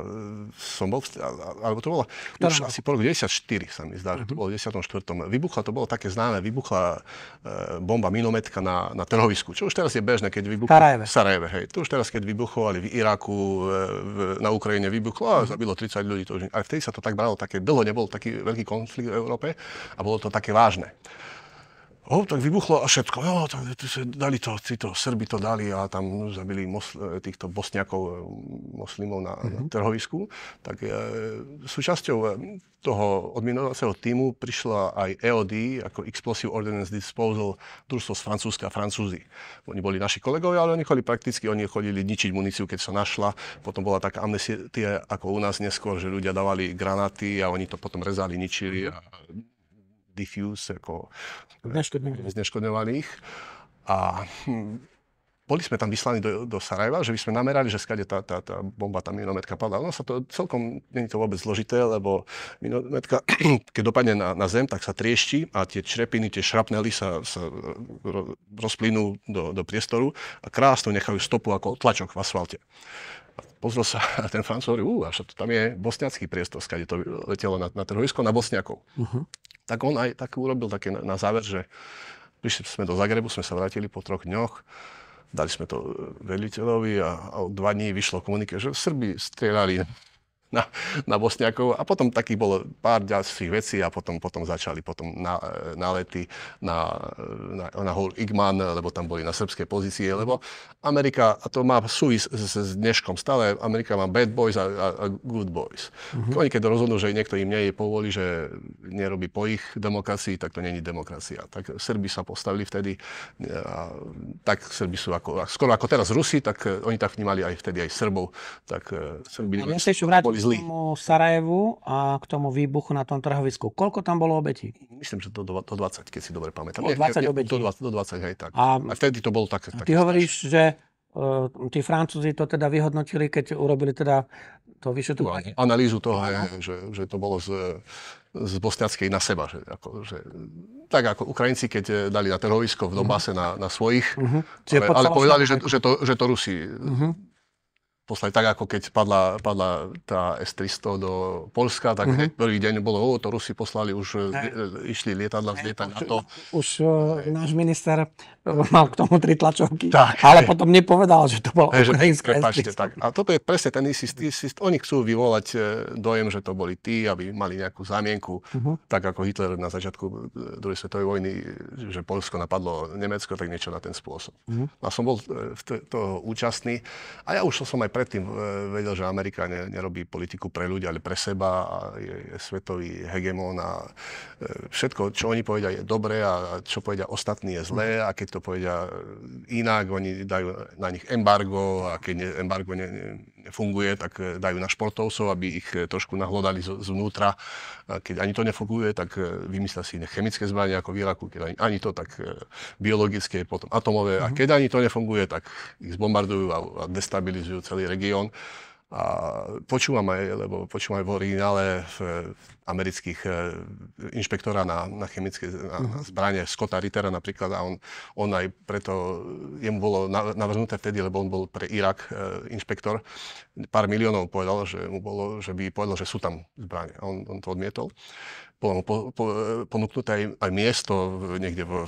S2: e, som bol, a, alebo to bolo Ktorá už asi po roku 94 sa mi zdá, uh-huh. že to mhm. bolo v 94. Vybuchla, to bolo také známe, vybuchla e, bomba minometka na, na trhovisku, čo už teraz je bežné, keď vybuchlo... Sarajeve. Sarajeve, hej. To už teraz, keď vybuchovali v Iraku, v, na Ukrajine vybuchlo a uh-huh. zabilo 30 ľudí. To už, ale vtedy sa to tak bralo, také dlho nebol taký veľký konflikt v Európe a bolo to také vážne. Oh, tak vybuchlo a všetko. Jo, tam dali to, to, Srbi to dali a tam zabili mosl, týchto bosniakov, eh, moslimov na, mm-hmm. na mhm. trhovisku. Tak e, súčasťou eh, toho odminovacieho týmu prišla aj EOD, ako Explosive Ordnance Disposal, družstvo z Francúzska a Francúzi. Oni boli naši kolegovia, ale oni chodili prakticky, oni chodili ničiť muníciu, keď sa našla. Potom bola taká amnesia, ako u nás neskôr, že ľudia dávali granaty a oni to potom rezali, ničili. A diffuse, ako e, zneškodňovaných. A hm, boli sme tam vyslaní do, do Sarajeva, že by sme namerali, že skade tá, tá, tá bomba, tá minometka padla. Ono sa to celkom, není to vôbec zložité, lebo minometka, keď dopadne na, na zem, tak sa triešti a tie črepiny, tie šrapnely sa, sa rozplynú do, do priestoru a krásne nechajú stopu ako tlačok v asfalte pozrel sa a ten Francúz hovorí, uh, to tam je bosňacký priestor, skade to letelo na, na trhovisko, na bosňakov. Uh-huh. Tak on aj tak urobil také na, na záver, že prišli sme do Zagrebu, sme sa vrátili po troch dňoch, dali sme to veliteľovi a, a dva dní vyšlo komunike, že Srbi strieľali na, na Bosniakov a potom takých bolo pár ďalších vecí a potom, potom začali potom na, e, nálety na, e, na, na hol Igman, lebo tam boli na srbské pozície, lebo Amerika, a to má súvis s, s dneškom stále, Amerika má bad boys a, a, a good boys. Mm-hmm. Oni keď rozhodnú, že niekto im nie je povoli, že nerobí po ich demokracii, tak to není demokracia. Tak Srbi sa postavili vtedy, e, a, tak Srbi sú ako, skoro ako teraz Rusi, tak oni tak vnímali aj vtedy aj Srbov, tak Srbi ja boli boli zlí. K tomu
S1: Sarajevu a k tomu výbuchu na tom trhovisku. Koľko tam bolo obetí?
S2: Myslím, že do, do 20, keď si dobre pamätám. Do 20 obetí. Do 20, do 20 hej, tak. A, a vtedy to bolo tak. tak Ty strašné.
S1: hovoríš, že uh, tí Francúzi to teda vyhodnotili, keď urobili teda to no, vyšetrovanie.
S2: Analýzu toho, je, že, že to bolo z, z Bosniackej na seba. Že, ako, že, tak ako Ukrajinci, keď e, dali na trhovisko v Donbase uh-huh. na, na svojich, uh-huh. ale, ale povedali, že, že, to, že to Rusi uh-huh poslali tak, ako keď padla, padla tá S-300 do Polska, tak mm-hmm. prvý deň bolo, o, to Rusi poslali, už hey. E, e, išli lietadla z lietať na to.
S1: Už hey. náš minister mal k tomu tri tlačovky, tak, ale potom nepovedal, že to bolo že,
S2: tak. A toto je presne ten istý, istý, oni chcú vyvolať e, dojem, že to boli tí, aby mali nejakú zámienku, uh-huh. tak ako Hitler na začiatku e, druhej svetovej vojny, že Polsko napadlo Nemecko, tak niečo na ten spôsob. Uh-huh. A som bol e, v t- toho účastný a ja už som aj predtým vedel, že Amerika ne, nerobí politiku pre ľudí, ale pre seba a je, je svetový hegemón a všetko, čo oni povedia, je dobré a čo povedia ostatní, je zlé mhm. a keď to to povedia e, inak, oni dajú na nich embargo a keď embargo ne, ne, nefunguje, tak e, dajú na športovcov, aby ich e, trošku nahlodali z, zvnútra. A keď ani to nefunguje, tak vymyslia si iné chemické zbranie ako v Iraku, keď ani, ani to, tak biologické, potom atomové. Mm-hmm. A mhm. keď ani to nefunguje, tak ich zbombardujú a, a destabilizujú celý región. A počúvam aj, lebo počúvam aj v originále v amerických e, inšpektora na, na chemické na, na mhm. zbranie, Scotta Rittera napríklad, a on, on aj preto, jemu bolo navrhnuté vtedy, lebo on bol pre Irak e, inšpektor, pár miliónov povedal, že mu bolo, že by povedal, že sú tam zbranie. A on, on to odmietol po, po, ponúknuté aj, aj miesto niekde v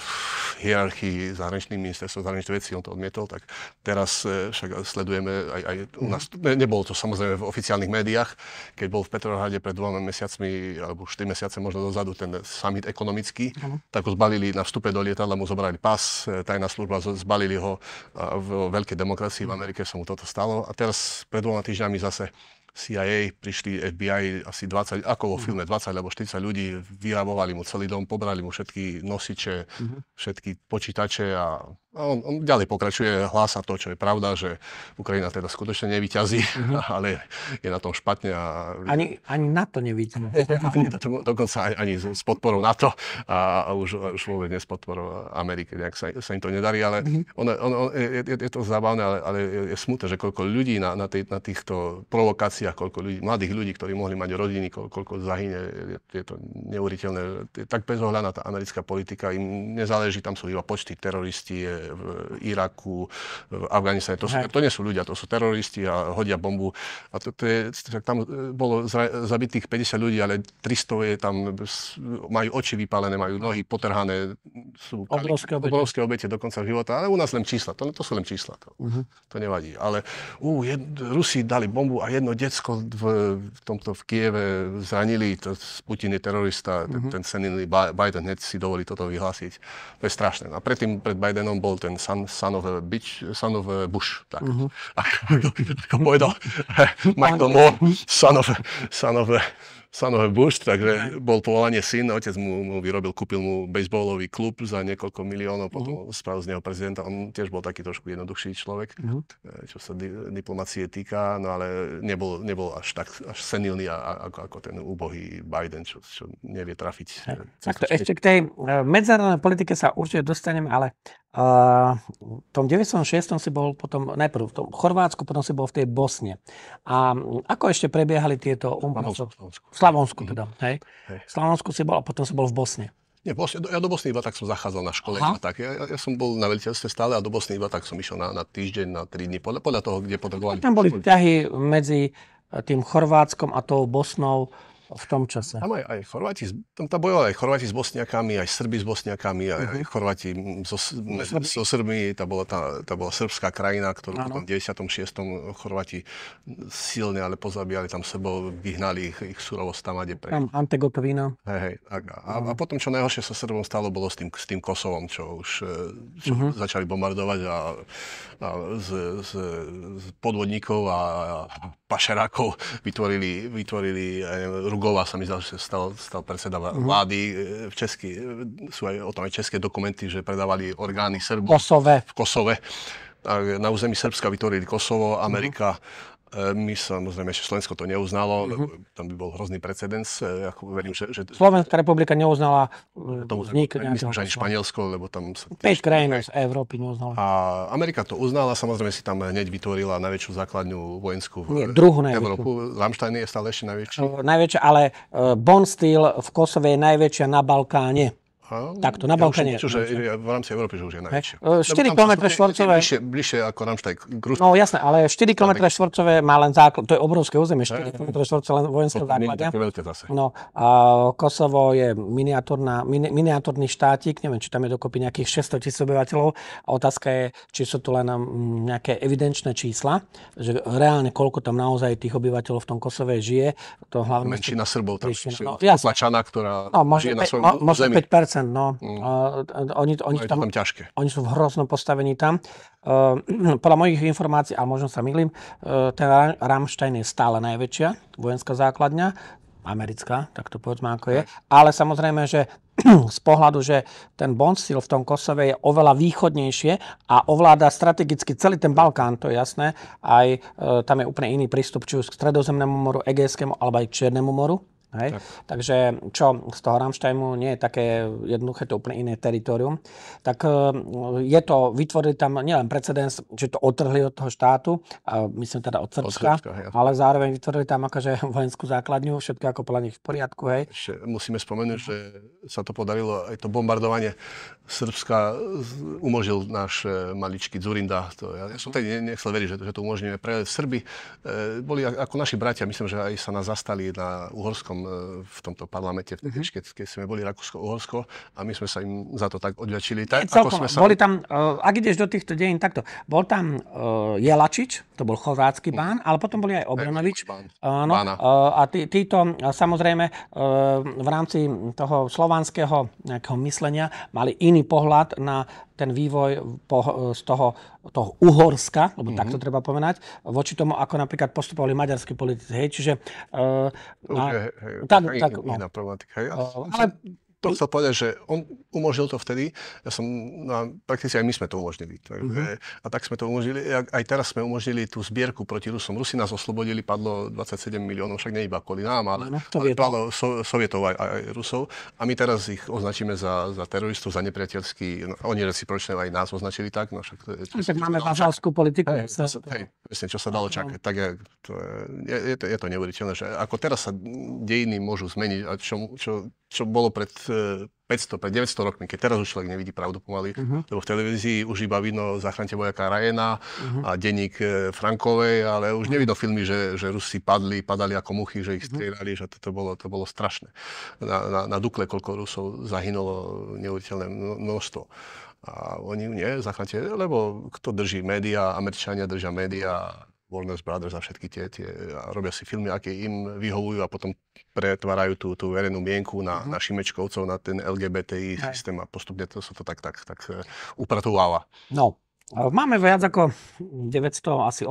S2: hierarchii zahraničných ministerstv, zahraničných vecí, on to odmietol, tak teraz e, však sledujeme aj, aj u nás, mhm. ne, nebolo to samozrejme v oficiálnych médiách, keď bol v Petrohrade pred dvoma mesiacmi, alebo 4 mesiace možno dozadu ten summit ekonomický, ano. Mhm. tak ho zbalili na vstupe do lietadla, mu zobrali pas, e, tajná služba, zbalili ho v veľkej demokracii v Amerike, sa mu toto stalo a teraz pred dvoma týždňami zase CIA, prišli FBI asi 20, ako vo mhm. filme, 20 alebo 40 ľudí, Vyrabovali mu celý dom, pobrali mu všetky nosiče, mm-hmm. všetky počítače a a on, on ďalej pokračuje, hlása to, čo je pravda, že Ukrajina teda skutočne nevyťazí, mm-hmm. ale je na tom špatne. A... Ani,
S1: ani to nevyťazí.
S2: Dokonca ani, ani s podporou NATO a, a už, už vôbec nie s podporou Ameriky, nejak sa, sa im to nedarí, ale mm-hmm. on, on, on, je, je to zábavné, ale, ale je smutné, že koľko ľudí na, na, tej, na týchto provokáciách, koľko ľudí, mladých ľudí, ktorí mohli mať rodiny, koľko, koľko zahyne, je, je to neuveriteľné. Tak bezohľadná tá americká politika, im nezáleží, tam sú iba počty teroristi, v Iraku, v Afganistane. To, to nie sú ľudia, to sú teroristi a hodia bombu. A to, to je, tam e, bolo zra, zabitých 50 ľudí, ale 300 je tam, majú oči vypálené, majú nohy potrhané, sú obrovské, obete. obrovské obete do konca života, ale u nás len čísla, to, to sú len čísla, to, uh-huh. to nevadí. Ale ú, jed, Rusi dali bombu a jedno decko v, v tomto v Kieve zranili, to, Putin je terorista, uh-huh. ten, mhm. ten senilý Biden hneď si dovolí toto vyhlásiť. To je strašné. A predtým, pred Bidenom bol bol ten son, son of a bitch, son of a bush, tak. Uh-huh. Mhm. Ako, povedal Michael Moore, son of, son of a, son of a bush, takže mhm. bol povolanie syn, otec mu, mu vyrobil, kúpil mu bejsbolový klub za niekoľko miliónov, mhm. potom uh-huh. spravil z neho prezidenta, on tiež bol taký trošku jednoduchší človek, uh-huh. čo sa di- diplomacie týka, no ale nebol, nebol až tak až senilný a, ako, ako ten úbohý Biden, čo, čo nevie trafiť.
S1: Eh, tak, ešte k tej eh, medzinárodnej politike sa určite dostaneme, ale a v tom 96. si bol potom najprv v tom Chorvátsku, potom si bol v tej Bosne. A ako ešte prebiehali tieto... Um- Slavonsku. V Slavonsku teda, mhm. hej? hej. V Slavonsku si bol a potom si bol v Bosne.
S2: Nie, Bosne, ja do Bosny iba tak som zachádzal na škole. A tak. Ja, ja, som bol na veliteľstve stále a do Bosny iba tak som išiel na, na týždeň, na tri dni, podľa, podľa toho, kde potrebovali. Tam boli
S1: ťahy medzi eh, tým Chorvátskom a tou Bosnou v tom čase. Tam aj, aj Chorváti,
S2: tam, tam bojovali aj Chorváti s Bosniakami, aj Srbi s Bosniakami, aj, uh-huh. aj mhm. Chorváti so, Srbi. so Srbmi, tá bola, tá, tá bola srbská krajina, ktorú ano. potom v 96. Chorváti silne ale pozabíjali tam Srbov, vyhnali ich, ich surovosť tam, kde pre... Tam
S1: Ante Gotovina.
S2: Hej, hej, a, a, a, mhm. potom, čo najhoršie sa Srbom stalo, bolo s tým, s tým Kosovom, čo už čo e, uh-huh. Mhm. začali bombardovať a, a z, z, z podvodníkov a, a pašerákov vytvorili, vytvorili aj, e, Gogova sa mi zdal, že stal, stal predseda mhm. vlády e, v Česky. E, sú aj o tom aj české dokumenty, že predávali orgány Srbov. Kosove. V Kosove. Na území Srbska vytvorili Kosovo, Amerika uh-huh E, my samozrejme, ešte Slovensko to neuznalo, uh-huh. tam by bol hrozný precedens. Ja e, verím, že, že...
S1: Slovenská republika neuznala tomu, e, vznik Myslím, že ani
S2: Španielsko, lebo tam... Sa
S1: 5 krajín z Európy neuznala.
S2: A Amerika to uznala, samozrejme si tam hneď vytvorila najväčšiu základňu vojenskú v Nie, druhú Európu. Ramstein je stále ešte najväčší.
S1: Najväčšia, ale Bon Steel v Kosove je najväčšia na Balkáne. Tak Takto, na Balkáne. Ja čože,
S2: v rámci Európy, že už je najväčšie. 4 km vlastne štvorcové. Bližšie, bližšie ako Ramštajk.
S1: Grus... No jasné, ale 4 km štvorcové má len základ, to je obrovské územie, 4 km štvorcové len vojenské základňa. Také veľké zase. No, a Kosovo je miniatúrna, miniatúrny štátik, neviem, či tam je dokopy nejakých 600 tisíc obyvateľov a otázka je, či sú tu len mm, nejaké evidenčné čísla, že reálne koľko tam naozaj tých obyvateľov v tom Kosove žije. To hlavne... Menšina
S2: Srbov tam, no, jasné. ktorá no, žije na svojom mo, možno
S1: 5%, 100%. No. Mm. Oni, oni, no, tam, tam ťažké. oni sú v hroznom postavení tam. Ehm, podľa mojich informácií, a možno sa milím, ehm, ten Rammstein je stále najväčšia vojenská základňa americká, tak to povedzme ako je. Ale samozrejme, že z pohľadu, že ten Bonsil v tom Kosove je oveľa východnejšie a ovláda strategicky celý ten Balkán, to je jasné. Aj e, tam je úplne iný prístup, či už k Stredozemnému moru, Egejskému alebo aj Černému moru. Hej? Tak. Takže čo z toho Rammsteinu nie je také jednoduché, to úplne iné teritorium, tak e, je to, vytvorili tam nielen precedens, že to otrhli od toho štátu, myslím teda od Srbska, od Srbska ale zároveň vytvorili tam akože vojenskú základňu, všetko ako podľa nich v
S2: poriadku. Hej. Ešte musíme spomenúť, no. že sa to podarilo, aj to bombardovanie Srbska umožil náš e, maličký Zurinda. To, ja, ja som tedy nechcel veriť, že, že to umožníme. Pre Srby e, boli ako naši bratia, myslím, že aj sa nás zastali na uhorskom E, v tomto parlamente, mm-hmm. keď, keď sme boli Rakúsko-Uhorsko a my sme sa im za to tak odľačili. Tak, e, ako sme sa... Boli
S1: tam, uh, ak ideš do týchto dejín, takto. Bol tam uh, Jelačič, to bol chorvátsky mhm. bán, ale potom boli aj Obranovič. Áno, uh, a tí, títo samozrejme uh, v rámci toho slovanského nejakého myslenia mali iný pohľad na uh, ten vývoj po, z toho, toho Uhorska, lebo mm-hmm. tak to mhm. treba povedať, voči tomu, ako napríklad postupovali maďarskí politici. Hej, čiže... Uh, eh, na, je, hej, tak, tak, tak, no. problematika. Hej, eh, ale
S2: to chcel povedať, že on umožnil to vtedy, ja som, no a prakticky aj my sme to umožnili. Takže, mhm. mm-hmm. A tak sme to umožnili, aj teraz sme umožnili tú zbierku proti Rusom. Rusi nás oslobodili, padlo 27 miliónov, však nie iba kvôli nám, ale, no, ale padlo so, Sovietov aj, aj Rusov. A my teraz ich označíme za, za teroristov, za nepriateľský, no, oni recipročne aj nás označili tak. No, však to je, čo,
S1: tak máme vážalskú politiku. Hej, sa, hej,
S2: presne, čo sa dalo čakať. Tak je, to je, je, je, to, je to neuveriteľné, že ako teraz sa dejiny môžu zmeniť a čo, čo, čo bolo pred 500, pred 900 rokmi, keď teraz už človek nevidí pravdu pomaly, uh-huh. lebo v televízii už iba vidno Zachránte vojaka Rajena uh-huh. Mhm. a denník e, Frankovej, ale už uh-huh. nevidno filmy, že, že Rusi padli, padali ako muchy, že ich strieľali, že to, to, bolo, to bolo strašné. Na, na, na Dukle koľko Rusov zahynulo neuveriteľné množstvo. A oni nie, zachránte, lebo kto drží médiá, Američania držia médiá, Warner Brothers a všetky tie, tie a robia si filmy, aké im vyhovujú a potom pretvárajú tú, tú verejnú mienku na, mm-hmm. na Šimečkovcov,
S1: na ten LGBTI Aj. systém a postupne to sa to tak, tak, tak e, upratováva. No, e, máme viac ako 918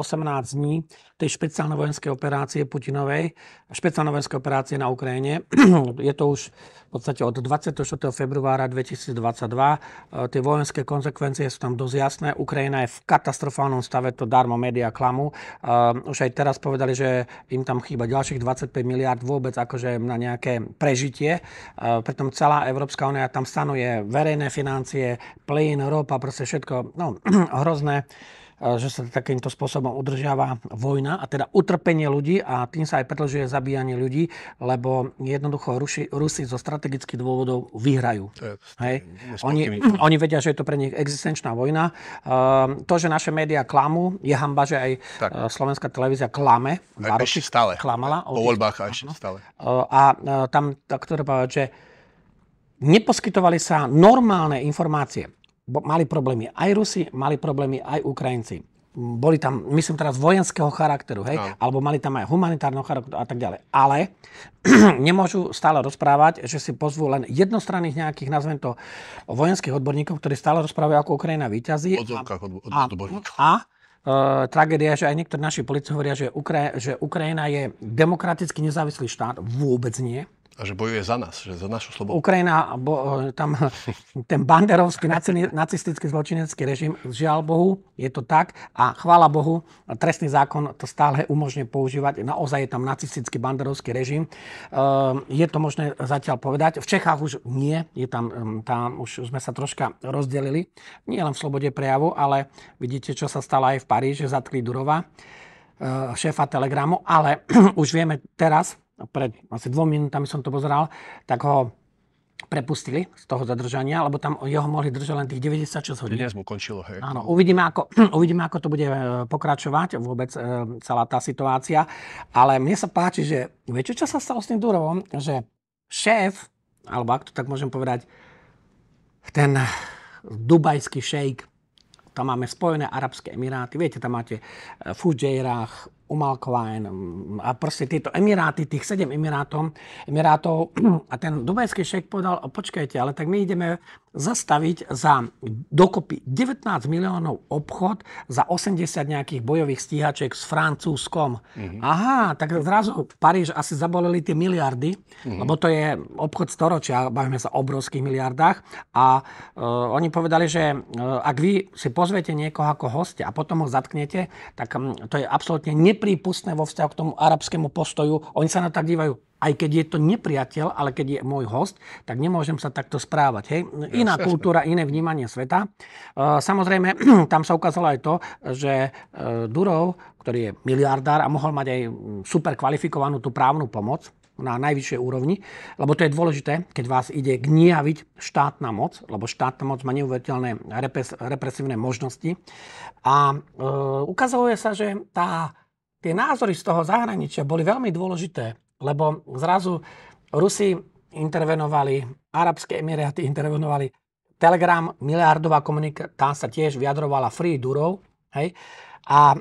S1: dní tej špeciálnej vojenskej operácie Putinovej, špeciálnej vojenskej operácie na Ukrajine. Je to už v podstate od 24. februára 2022. E, tie vojenské konsekvencie sú tam dosť jasné. Ukrajina je v katastrofálnom stave, to darmo média klamu. E, už aj teraz povedali, že im tam chýba ďalších 25 miliard vôbec akože na nejaké prežitie. E, pritom celá Európska únia tam stanuje verejné financie, plyn, ropa, proste všetko no, hrozné že sa takýmto spôsobom udržiava vojna a teda utrpenie ľudí a tým sa aj predlžuje zabíjanie ľudí, lebo jednoducho Rusi, Rusi zo strategických dôvodov vyhrajú. Hej? Oni, oni vedia, že je to pre nich existenčná vojna. Ehm, to, že naše médiá klamú, je hamba, že aj tak. E, slovenská televízia klame. Ešte stále. Klamala. Po voľbách ešte stále. E, a e, tam tak to povedať, že neposkytovali sa normálne informácie mali problémy aj Rusi, mali problémy aj Ukrajinci. Boli tam, myslím teraz, vojenského charakteru, hej, no. alebo mali tam aj humanitárneho charakteru a tak ďalej. Ale nemôžu stále rozprávať, že si pozvú len jednostranných nejakých, nazvem to, vojenských odborníkov, ktorí stále rozprávajú, ako Ukrajina vyťazí. odborníkov. A, a e, tragédia, že aj niektorí naši politici hovoria, že, Ukra- že Ukrajina je demokraticky nezávislý štát. Vôbec nie. A že bojuje za nás, že za našu slobodu. Ukrajina, bo, eh, tam ten banderovský nacistický zločinecký režim, žiaľ Bohu, je to tak a chvála Bohu, trestný zákon to stále umožňuje používať. Naozaj je tam nacistický banderovský režim. Eh, je to možné zatiaľ povedať. V Čechách už nie, je tam, tam už sme sa troška rozdelili. Nie len v slobode prejavu, ale vidíte, čo sa stalo aj v Paríži, zatkli Durova eh, šéfa Telegramu, ale už vieme teraz, pred asi dvomi minútami som to pozeral, tak ho prepustili z toho zadržania, lebo tam jeho mohli držať len tých 96 hodín. Dnes mu končilo, hej. Áno, uvidíme ako, uvidíme, ako to bude e, pokračovať vôbec e, celá tá situácia. Ale mne sa páči, že viete, čo sa stalo s tým Durovom? Že šéf, alebo ak to tak môžem povedať, ten dubajský šejk, tam máme Spojené Arabské Emiráty, viete, tam máte e, Fujairah, Umal Klein mm, a proste tieto Emiráty, tých sedem Emirátov, Emirátov a ten dubajský šek povedal, počkajte, ale tak my ideme zastaviť za dokopy 19 miliónov obchod za 80 nejakých bojových stíhačiek s Francúzskom. Mm-hmm. Aha, tak zrazu Paríž asi zabolili tie miliardy, mm-hmm. lebo to je obchod storočia, bavíme sa o obrovských miliardách. A uh, oni povedali, že uh, ak vy si pozvete niekoho ako hostia a potom ho zatknete, tak mm, to je absolútne ne neprípustné vo vzťahu k tomu arabskému postoju. Oni sa na tak dívajú, aj keď je to nepriateľ, ale keď je môj host, tak nemôžem sa takto správať. Hej? Iná yes, kultúra, iné vnímanie sveta. E, samozrejme, tam sa ukázalo aj to, že e, Durov, ktorý je miliardár a mohol mať aj mm, super kvalifikovanú tú právnu pomoc, na najvyššej úrovni, lebo to je dôležité, keď vás ide gniaviť štátna moc, lebo štátna moc má neuveriteľné represívne možnosti. A e, ukazuje sa, že tá tie názory z toho zahraničia boli veľmi dôležité, lebo zrazu Rusi intervenovali, Arabské Emiráty intervenovali, Telegram, miliardová komunika, tam sa tiež vyjadrovala Free Durov. Hej? A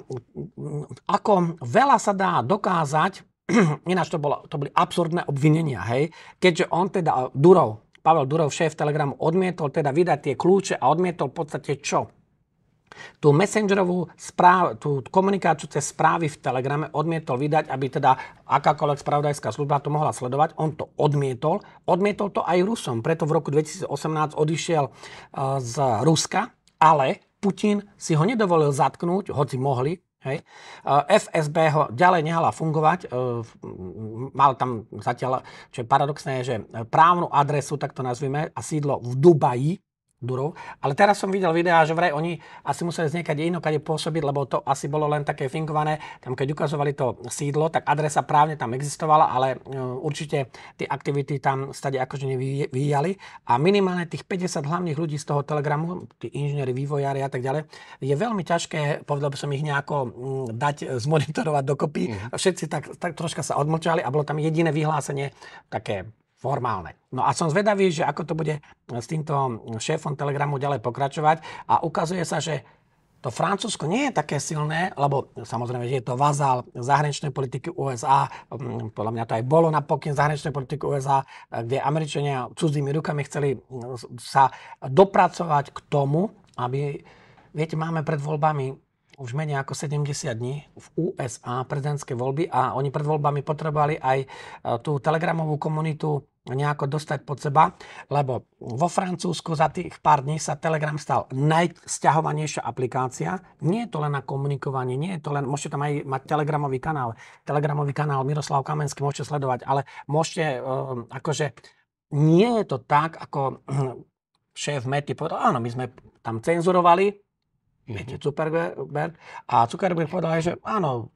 S1: ako veľa sa dá dokázať, ináč to, bolo, to boli absurdné obvinenia, hej? keďže on teda, Durov, Pavel Durov, šéf Telegramu, odmietol teda vydať tie kľúče a odmietol v podstate čo? tú messengerovú správ, tú komunikáciu cez správy v Telegrame odmietol vydať, aby teda akákoľvek spravodajská služba to mohla sledovať. On to odmietol. Odmietol to aj Rusom. Preto v roku 2018 odišiel e, z Ruska, ale Putin si ho nedovolil zatknúť, hoci mohli, Hej. E, FSB ho ďalej nehala fungovať, e, mal tam zatiaľ, čo je paradoxné, že právnu adresu, tak to nazvime, a sídlo v Dubaji, Durov. Ale teraz som videl videá, že vraj oni asi museli z niekade inokade pôsobiť, lebo to asi bolo len také fingované. Tam keď ukazovali to sídlo, tak adresa právne tam existovala, ale e, určite tie aktivity tam stade akože nevyjali. A minimálne tých 50 hlavných ľudí z toho telegramu, tí inžinieri, vývojári a tak ďalej, je veľmi ťažké, povedal by som ich nejako dať, e, zmonitorovať dokopy. Mhm. Všetci tak, tak troška sa odmlčali a bolo tam jediné vyhlásenie, také formálne. No a som zvedavý, že ako to bude s týmto šéfom Telegramu ďalej pokračovať a ukazuje sa, že to Francúzsko nie je také silné, lebo samozrejme, že je to vazál zahraničnej politiky USA. Mm, podľa mňa to aj bolo na zahraničnej politiky USA, kde Američania cudzými rukami chceli mm, sa dopracovať k tomu, aby, viete, máme pred voľbami už menej ako 70 dní v USA prezidentské voľby a oni pred voľbami potrebovali aj e, tú telegramovú komunitu nejako dostať pod seba, lebo vo Francúzsku za tých pár dní sa Telegram stal najsťahovanejšia aplikácia. Nie je to len na komunikovanie, nie je to len, môžete tam aj mať Telegramový kanál, Telegramový kanál Miroslav Kamenský môžete sledovať, ale môžete, e, akože, nie je to tak, ako šéf Mety povedal, áno, my sme tam cenzurovali, viete, Zuckerberg. A Zuckerberg povedal aj, že áno,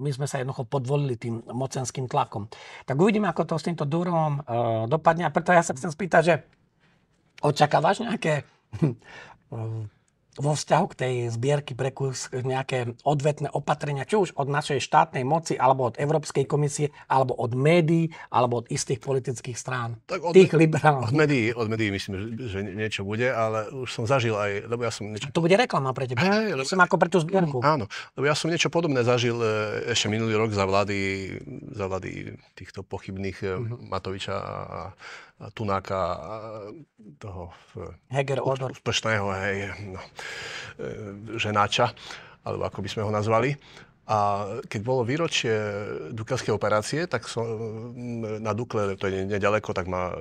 S1: my sme sa jednoducho podvolili tým mocenským tlakom. Tak uvidíme, ako to s týmto Durom e, dopadne. A preto ja sa chcem spýtať, že očakávaš nejaké hm, vo vzťahu k tej zbierky pre nejaké odvetné opatrenia, či už od našej štátnej moci, alebo od Európskej komisie, alebo od médií, alebo od istých politických strán, tak od, tých liberálnych. Od
S2: médií, od médií myslím, že niečo bude, ale už som zažil aj, lebo ja som niečo...
S1: A to bude reklama pre teba. Hey, lebo... Som ako pre tú zbierku. Áno,
S2: lebo ja som niečo podobné zažil e, ešte minulý rok za vlády, za vlády týchto pochybných mm-hmm. Matoviča a, tunáka toho Heger Odor. úspešného hej, no, e, ženáča, alebo ako by sme ho nazvali. A keď bolo výročie dukelskej operácie, tak som mm, na Dukle, to je nedaleko, tak ma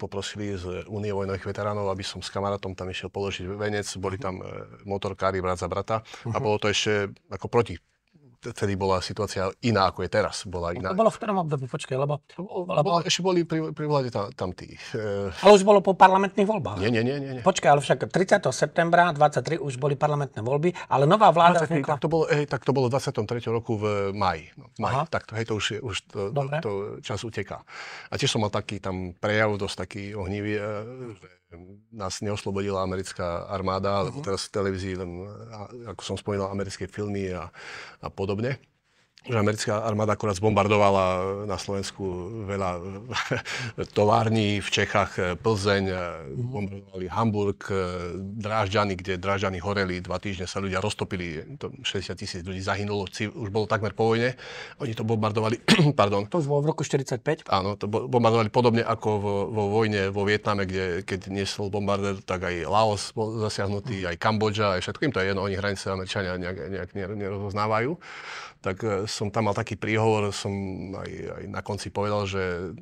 S2: poprosili z Únie vojnových veteránov, aby som s kamarátom tam išiel položiť venec. Boli mhm. tam e, motorkári brat za brata a mhm. bolo to ešte ako proti vtedy bola situácia iná, ako je teraz.
S1: Bola iná. To bolo v ktorom období, počkaj, lebo... lebo... Bolo, ešte boli pri, pri vláde tam, tam tí. Eh. Ale už bolo po parlamentných voľbách. Nie, nie, nie, nie. Počkaj, ale však 30. septembra 23 už boli parlamentné voľby, ale nová vláda... 20, vznikla... tak, to bolo, hej, tak to bolo v 23. roku v maji. No, v Tak to, hej,
S2: to už, je, už to, to, čas uteká. A tiež som mal taký tam prejav, dosť taký ohnivý, e, nás neoslobodila americká armáda, alebo mhm. teraz v televízii len, ako som spomínal, americké filmy a, a podobne že americká armáda akorát zbombardovala eh, na Slovensku veľa eh, tovární, v Čechách eh, Plzeň, bombardovali Hamburg, Drážďany, kde Drážďany horeli, dva týždne sa ľudia roztopili, 60 tisíc ľudí zahynulo, už bolo takmer po vojne. Oni to bombardovali, pardon. To bolo v roku 45? Áno, to bombardovali podobne ako vo, vo vojne vo Vietname, kde keď niesol bombarder, tak aj Laos bol zasiahnutý, aj Kambodža, aj všetkým to je jedno, oni hranice Američania nejak, nejak nerozoznávajú tak e, som tam mal taký príhovor, som aj, aj na konci povedal, že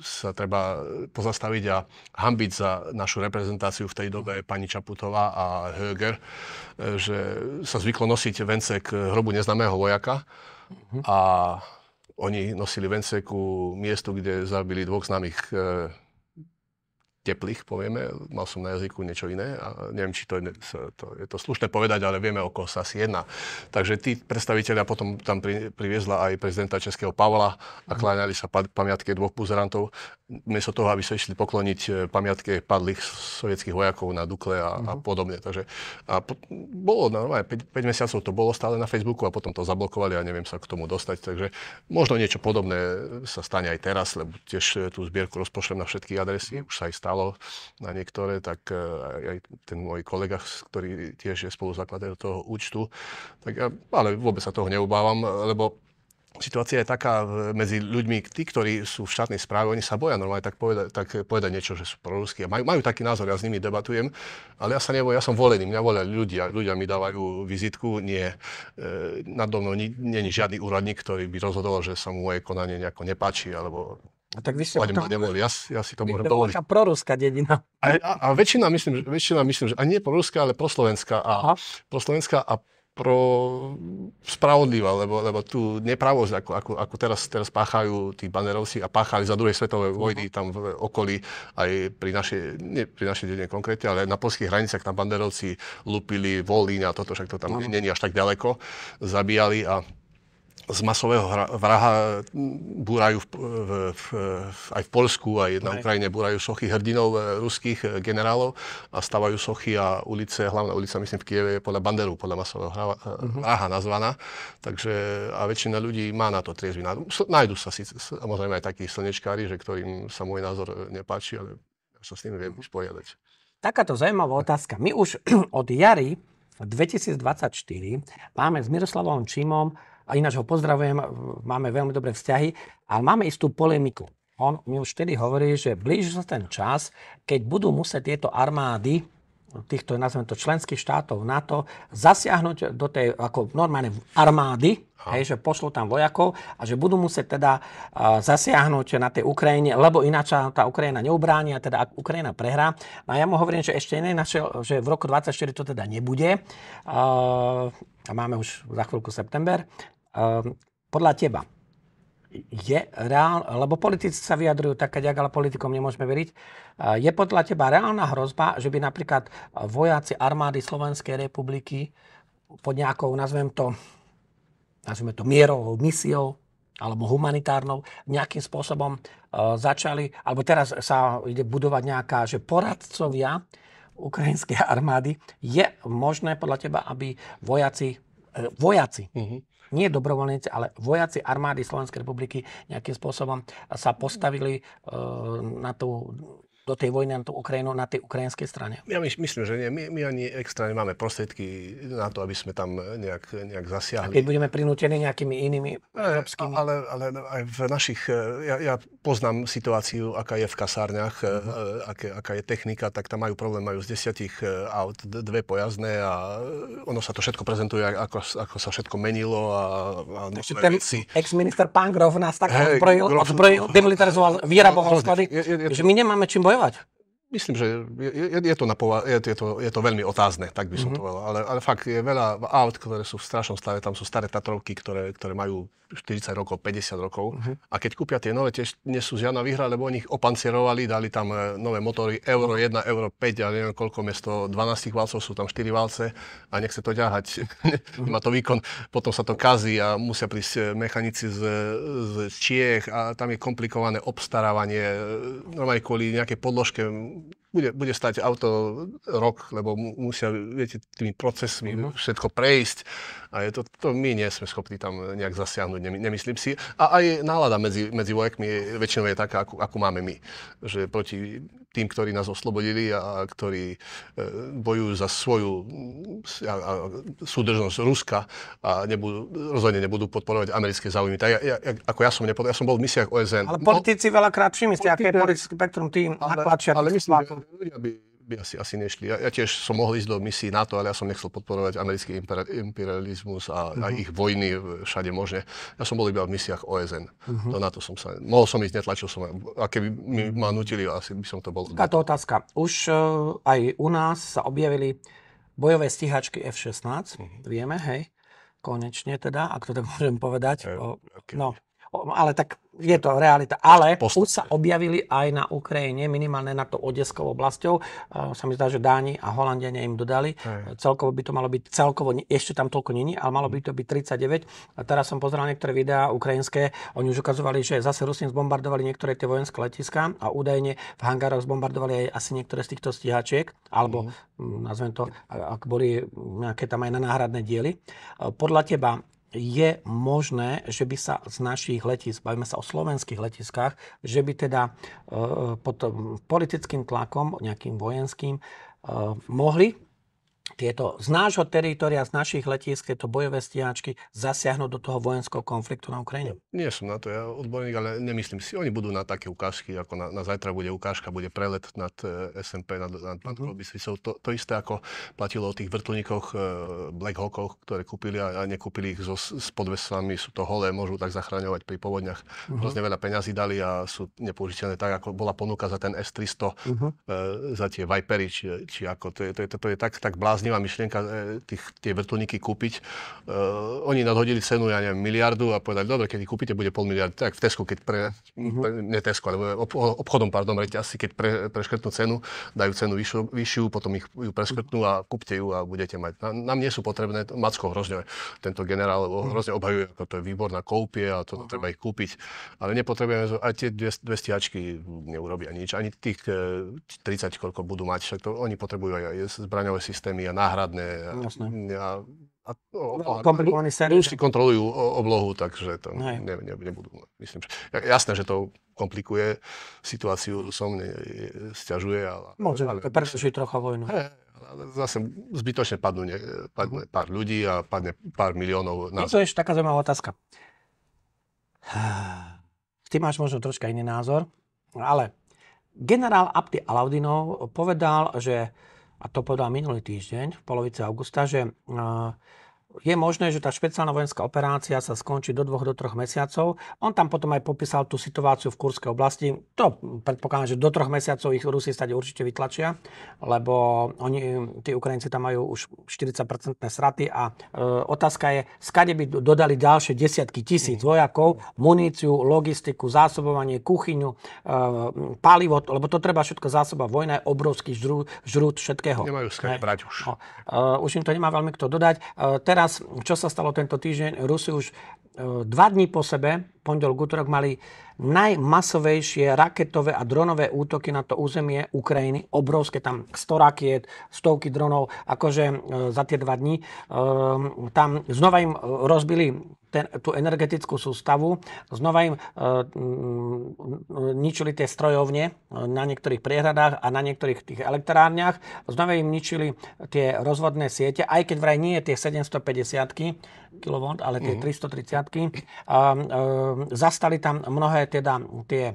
S2: sa treba e, pozastaviť a hambiť za našu reprezentáciu v tej dobe pani Čaputová a Höger, e, že sa zvyklo nosiť vence k hrobu neznámeho vojaka mhm. a oni nosili vence ku miestu, kde zabili dvoch známych e, teplých, povieme. Mal som na jazyku niečo iné a neviem, či to je to, je to slušné povedať, ale vieme, o koho sa si jedná. Takže tí predstaviteľia potom tam pri, priviezla aj prezidenta Českého Pavla a kláňali sa pa, pamiatke dvoch puzerantov, miesto toho, aby sa išli pokloniť e, pamiatke padlých sovietských vojakov na Dukle a, uh-huh. a mhm. podobne. Takže a po, bolo normálne, 5, 5 mesiacov to bolo stále na Facebooku a potom to zablokovali a neviem sa k tomu dostať. Takže možno niečo podobné sa stane aj teraz, lebo tiež e, tú zbierku rozpošlem na všetky adresy, už sa aj stále hralo na niektoré, tak e, aj ten môj kolega, ktorý tiež je spoluzakladateľ toho účtu, tak ja, ale vôbec sa toho neobávam, e, lebo situácia je taká e, medzi ľuďmi, tí, ktorí sú v štátnej správe, oni sa boja normálne tak povedať, tak povedať niečo, že sú proruskí. Majú, majú taký názor, ja s nimi debatujem, ale ja sa nebojím, ja som volený, mňa volia ľudia, ľudia mi dávajú vizitku, nie, e, nad mnou není žiadny úradník, ktorý by rozhodoval, že sa mu moje konanie nejako nepáči, alebo
S1: a tak vy ste... Oni ma
S2: ja, ja si tomu hovorím. To taká
S1: proruská dedina.
S2: A, a, a väčšina, myslím, väčšina, myslím, že a nie proruská, ale proslovenská. A, proslovenská a pro spravodlivá, lebo, lebo tú nepravosť, ako, ako, ako teraz, teraz páchajú tí banerovci a páchali za druhej svetovej mhm. vojny tam v okolí, aj pri našej, nie pri našej dedine konkrétne, ale na polských hraniciach tam banderovci lupili, volíň a toto, však to tam mhm. není až tak ďaleko, zabíjali a z masového vraha búrajú v, v, v, aj v Polsku, aj na Ukrajine búrajú sochy hrdinov e, ruských e, generálov a stavajú sochy a ulice, hlavná ulica myslím v Kieve je podľa Banderu, podľa masového e, mhm. vraha uh-huh. nazvaná. Takže a väčšina ľudí má na to triezvy Nájdú sa si samozrejme aj takí slnečkári, že ktorým sa môj názor nepáči, ale ja sa s
S1: nimi viem mhm. poriadať. Takáto zaujímavá otázka. My už od jary 2024 máme s Miroslavom Čimom a ináč ho pozdravujem, máme veľmi dobré vzťahy, ale máme istú polemiku. On mi už vtedy hovorí, že blíži sa ten čas, keď budú musieť tieto armády týchto, nazvem to, členských štátov NATO zasiahnuť do tej ako normálne armády, hej, že pošlo tam vojakov a že budú musieť teda uh, zasiahnuť na tej Ukrajine, lebo ináč tá Ukrajina neubráni a teda ak Ukrajina prehrá. No a ja mu hovorím, že ešte nenašiel, že v roku 24 to teda nebude. Uh, a máme už za chvíľku september, ehm, podľa teba je reálne, lebo politici sa vyjadrujú tak, ďak, ale politikom nemôžeme veriť. Je podľa teba reálna hrozba, že by napríklad vojaci armády Slovenskej republiky pod nejakou, nazvem to, nazvime to mierovou misiou alebo humanitárnou, nejakým spôsobom e, začali, alebo teraz sa ide budovať nejaká, že poradcovia ukrajinskej armády. Je možné podľa teba, aby vojaci, e, vojaci, mm-hmm. nie dobrovoľníci, ale vojaci armády Slovenskej republiky nejakým spôsobom sa postavili e, na tú do tej vojny na, tú Ukrajinu, na tej ukrajinskej strane?
S2: Ja my, myslím, že nie. My, my ani extra nemáme prostriedky na to, aby sme tam nejak, nejak zasiahli. A keď budeme
S1: prinútení nejakými inými
S2: európskymi... Ale, ale, ale aj v našich... E, ja, ja poznám situáciu, aká je v kasárňach, uh-huh. E, mhm. e, aké, aká je technika, tak tam majú problém, majú z desiatich aut dve pojazdné a ono sa to všetko prezentuje, ako, ako sa všetko menilo a, a Takže ten veci. ex-minister Pangrov
S1: nás tak hey, odbrojil, Grof... odbrojil, demilitarizoval, vyraboval sklady, je, je, je, že my
S2: nemáme čím bojovať 回回去。Myslím, že je, je, to, pova- je, je, to, je to veľmi otázne, tak by som mm-hmm. to povedal. Ale, ale fakt je veľa aut, ktoré sú v strašnom stave, tam sú staré Tatrovky, ktoré, ktoré majú 40 rokov, 50 rokov. Mm-hmm. A keď kúpia tie nové, tiež nie sú žiadna výhra, lebo oni ich opancierovali, dali tam e, nové motory Euro 1, Euro 5 a neviem koľko, miesto 12 válcov sú tam 4 válce a nechce to ťahať. Mhm. Má to výkon, potom sa to kazí a musia prísť e, mechanici z, z Čiech a tam je komplikované obstarávanie, e, normálne kvôli nejakej podložke bude, bude stať auto rok, lebo musia, viete, tými procesmi uh-huh. všetko prejsť. A je to, to my nie sme schopní tam nejak zasiahnuť, nemyslím si. A aj nálada medzi, medzi vojakmi väčšinou je taká, akú, akú máme my. Že proti tým, ktorí nás oslobodili a ktorí e, bojujú za svoju a, a súdržnosť Ruska a nebudú, rozhodne nebudú podporovať americké záujmy. Tak ja, ja, ako ja som, nepodal, ja som bol v misiách OSN. Ale
S1: politici no, veľakrát všimli ste, aké je politické spektrum tým, ale, ako ale myslím,
S2: že ľudia by by asi, asi nešli. Ja, ja tiež som mohol ísť do misií NATO, ale ja som nechcel podporovať americký imperializmus a, uh-huh. a mhm. ich vojny všade možne. Ja som bol iba v misiách OSN. Uh-huh. Mhm. Do NATO som sa... Mohol som ísť, netlačil som. A keby mi ma nutili, asi by som to bol... Takáto otázka.
S1: Už uh, aj u nás sa objavili bojové stíhačky F-16. Uh-huh. Mhm. Vieme, hej? Konečne teda, ak to tak môžem povedať. Uh, okay. No, ale tak je to realita. Ale Postupne. už sa objavili aj na Ukrajine, minimálne na to Odeskou oblasťou. Uh, sa mi zdá, že Dáni a Holandiania im dodali. Hey. Celkovo by to malo byť, celkovo ešte tam toľko není, ale malo by to byť 39. A teraz som pozeral niektoré videá ukrajinské, oni už ukazovali, že zase Rusi zbombardovali niektoré tie vojenské letiská a údajne v hangároch zbombardovali aj asi niektoré z týchto stíhačiek, alebo mhm. mm. nazvem to, ak boli nejaké tam aj na náhradné diely. Podľa teba je možné, že by sa z našich letisk, bavíme sa o slovenských letiskách, že by teda e, pod politickým tlakom, nejakým vojenským, e, mohli tieto z nášho teritoria, z našich letísk, tieto bojové stiačky zasiahnuť do toho vojenského konfliktu na Ukrajine? No,
S2: nie som na to ja odborník, ale nemyslím si. Oni budú na také ukážky, ako na, na zajtra bude ukážka, bude prelet nad e, SMP, nad, nad mm huh To, to isté ako platilo o tých vrtulníkoch e, Black Hawkoch, ktoré kúpili a, a nekúpili ich so, s podvesami, sú to holé, môžu tak zachraňovať pri povodniach. Mm-hmm. Hrozne veľa peňazí dali a sú nepoužiteľné tak, ako bola ponuka za ten S-300, mm-hmm. E, za tie Vipery, či, či ako. To je, to je, to je tak, tak blázne bláznivá myšlienka e, tých, tie vrtulníky kúpiť. Uh, oni nadhodili cenu, ja neviem, miliardu a povedali, dobre, keď ich kúpite, bude pol miliardy. Tak v Tesku, keď pre, Uh-huh. pre ne Tesku, ale ob, obchodom, pardon, reťazci, keď pre, preškrtnú cenu, dajú cenu vyššiu, vyššiu potom ich ju preškrtnú a kúpte ju a budete mať. Na, nám nie sú potrebné, Macko hrozne, tento generál mhm. hrozne obhajuje, ako to je výborná koupie a to, to mhm. treba ich kúpiť. Ale nepotrebujeme, aj tie dve, dve stiačky neurobia nič. Ani tých 30, e, koľko budú mať, však to oni potrebujú aj zbraňové systémy, systémy a náhradné. Jasné. A, a, a, no, no, a, Komplikovaný servis. Rusi kontrolujú oblohu, takže to ne, ne, nebudú. Myslím, že, jasné, že to komplikuje situáciu, som ne, stiažuje. Ale,
S1: Môže, ale, pretože trocha vojnu. He,
S2: zase zbytočne padnú ne, padne mhm. pár ľudí a padne pár miliónov. Na... To je
S1: ešte taká zaujímavá otázka. Ty máš možno troška iný názor, ale generál Abdi Alaudinov povedal, že a to povedal minulý týždeň v polovici augusta, že je možné, že tá špeciálna vojenská operácia sa skončí do dvoch, do troch mesiacov. On tam potom aj popísal tú situáciu v Kurskej oblasti. To predpokladám, že do troch mesiacov ich Rusi stade určite vytlačia, lebo oni, tí Ukrajinci tam majú už 40-percentné straty a e, otázka je, skade by dodali ďalšie desiatky tisíc mhm. vojakov, muníciu, logistiku, zásobovanie, kuchyňu, e, palivo, lebo to treba všetko zásoba. Vojna je obrovský žrút, žrút všetkého. Nemajú skade brať už. No, e, už im to nemá veľmi kto dodať. E, teraz teraz, čo sa stalo tento týždeň, Rusi už e, dva dní po sebe pondelok, útorok mali najmasovejšie raketové a dronové útoky na to územie Ukrajiny. Obrovské, tam 100 rakiet, stovky dronov, akože e, za tie dva dní. E, tam znova im e, rozbili ten, tú energetickú sústavu, znova im ničili tie strojovne na niektorých priehradách a na niektorých tých elektrárniach, znova im ničili tie rozvodné siete, aj keď vraj nie tie 750 kW, ale tie mm-hmm. 330 um, zastali tam mnohé teda tie e,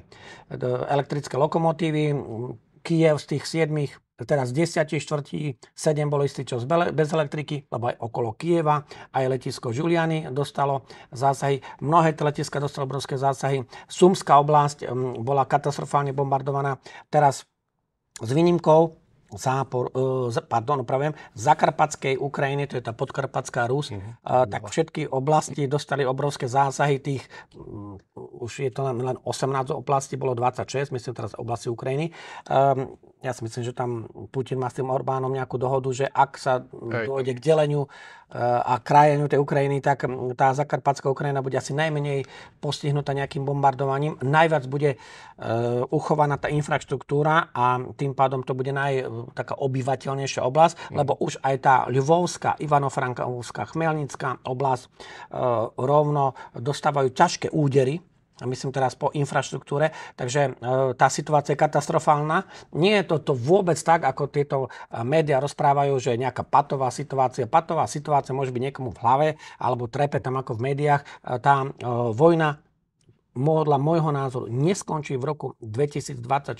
S1: elektrické lokomotívy, Kiev z tých 7 teraz z 10 štvrtí, 7 bolo istý čas bez elektriky, lebo aj okolo Kieva, aj letisko Žuliany dostalo zásahy. Mnohé tie letiska dostalo obrovské zásahy. Sumská oblasť bola katastrofálne bombardovaná. Teraz s výnimkou Zápor, e, pardon, opravujem, v zakarpatskej Ukrajine, to je tá podkarpatská Rus, uh-huh. tak všetky oblasti dostali obrovské zásahy tých, um, už je to len 18 oblastí, bolo 26, myslím teraz oblasti Ukrajiny. Um, ja si myslím, že tam Putin má s tým Orbánom nejakú dohodu, že ak sa Hej. dôjde k deleniu eh, a krajeniu tej Ukrajiny, tak tá zakarpatská Ukrajina bude asi najmenej postihnutá nejakým bombardovaním. Najviac bude eh, uchovaná tá infraštruktúra a tým pádom to bude naj, taká obyvateľnejšia oblasť, hm. lebo už aj tá Ľuvovská, Ivano-Frankovská, Chmelnická oblasť eh, rovno dostávajú ťažké údery myslím teraz po infraštruktúre, takže e, tá situácia je katastrofálna. Nie je toto vôbec tak, ako tieto e, médiá rozprávajú, že je nejaká patová situácia. Patová situácia môže byť niekomu v hlave alebo trepe tam ako v médiách. E, tá vojna podľa môjho názoru neskončí v roku 2024.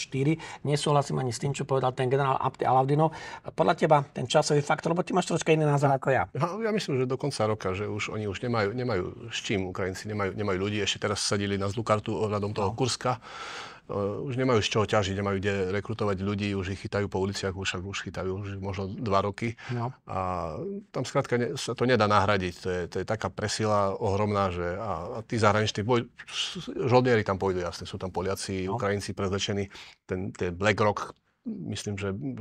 S1: Nesúhlasím ani s tým, čo povedal ten generál Abdi Alavdino. Podľa teba ten časový faktor, lebo ty máš troška iný názor ako ja. ja. ja
S2: myslím, že do konca roka, že už oni už nemajú, nemajú s čím Ukrajinci, nemajú, nemajú ľudí. Ešte teraz sadili na zlú kartu ohľadom toho no. Kurska Eh, už nemajú z čoho ťažiť, nemajú kde rekrutovať ľudí, už ich chytajú po uliciach, už, už chytajú už možno dva roky. No. A tam skrátka ne, sa to nedá nahradiť. To je, to je taká presila ohromná, že a, a tí zahraniční boj, žoldnieri tam pôjdu, jasne, sú tam Poliaci, no. Ukrajinci prezlečení. Ten, ten Black Rock myslím, že e, v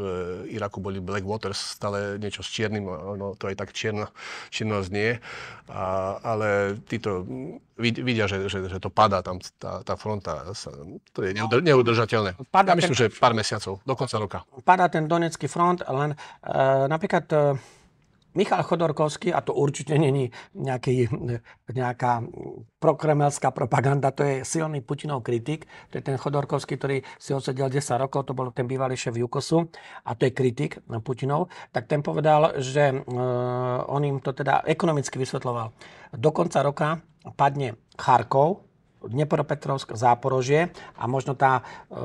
S2: Iraku boli Black Waters, stále niečo s čiernym, ono to aj tak čierno, čierno znie, a, ale títo mm, vidia, že, že, že to padá tam, tá, tá fronta, sa, to je neudržateľné. ja myslím, ten, že pár mesiacov, do konca roka.
S1: Padá ten Donetský front, len uh, napríklad uh, Michal Chodorkovský, a to určite není nejaký, nejaká prokremelská propaganda, to je silný Putinov kritik, to je ten Chodorkovský, ktorý si odsedel 10 rokov, to bol ten bývalý šéf Jukosu, a to je kritik Putinov, tak ten povedal, že e, on im to teda ekonomicky vysvetloval. Do konca roka padne Charkov, Dnepropetrovsk, Záporožie a možno tá e,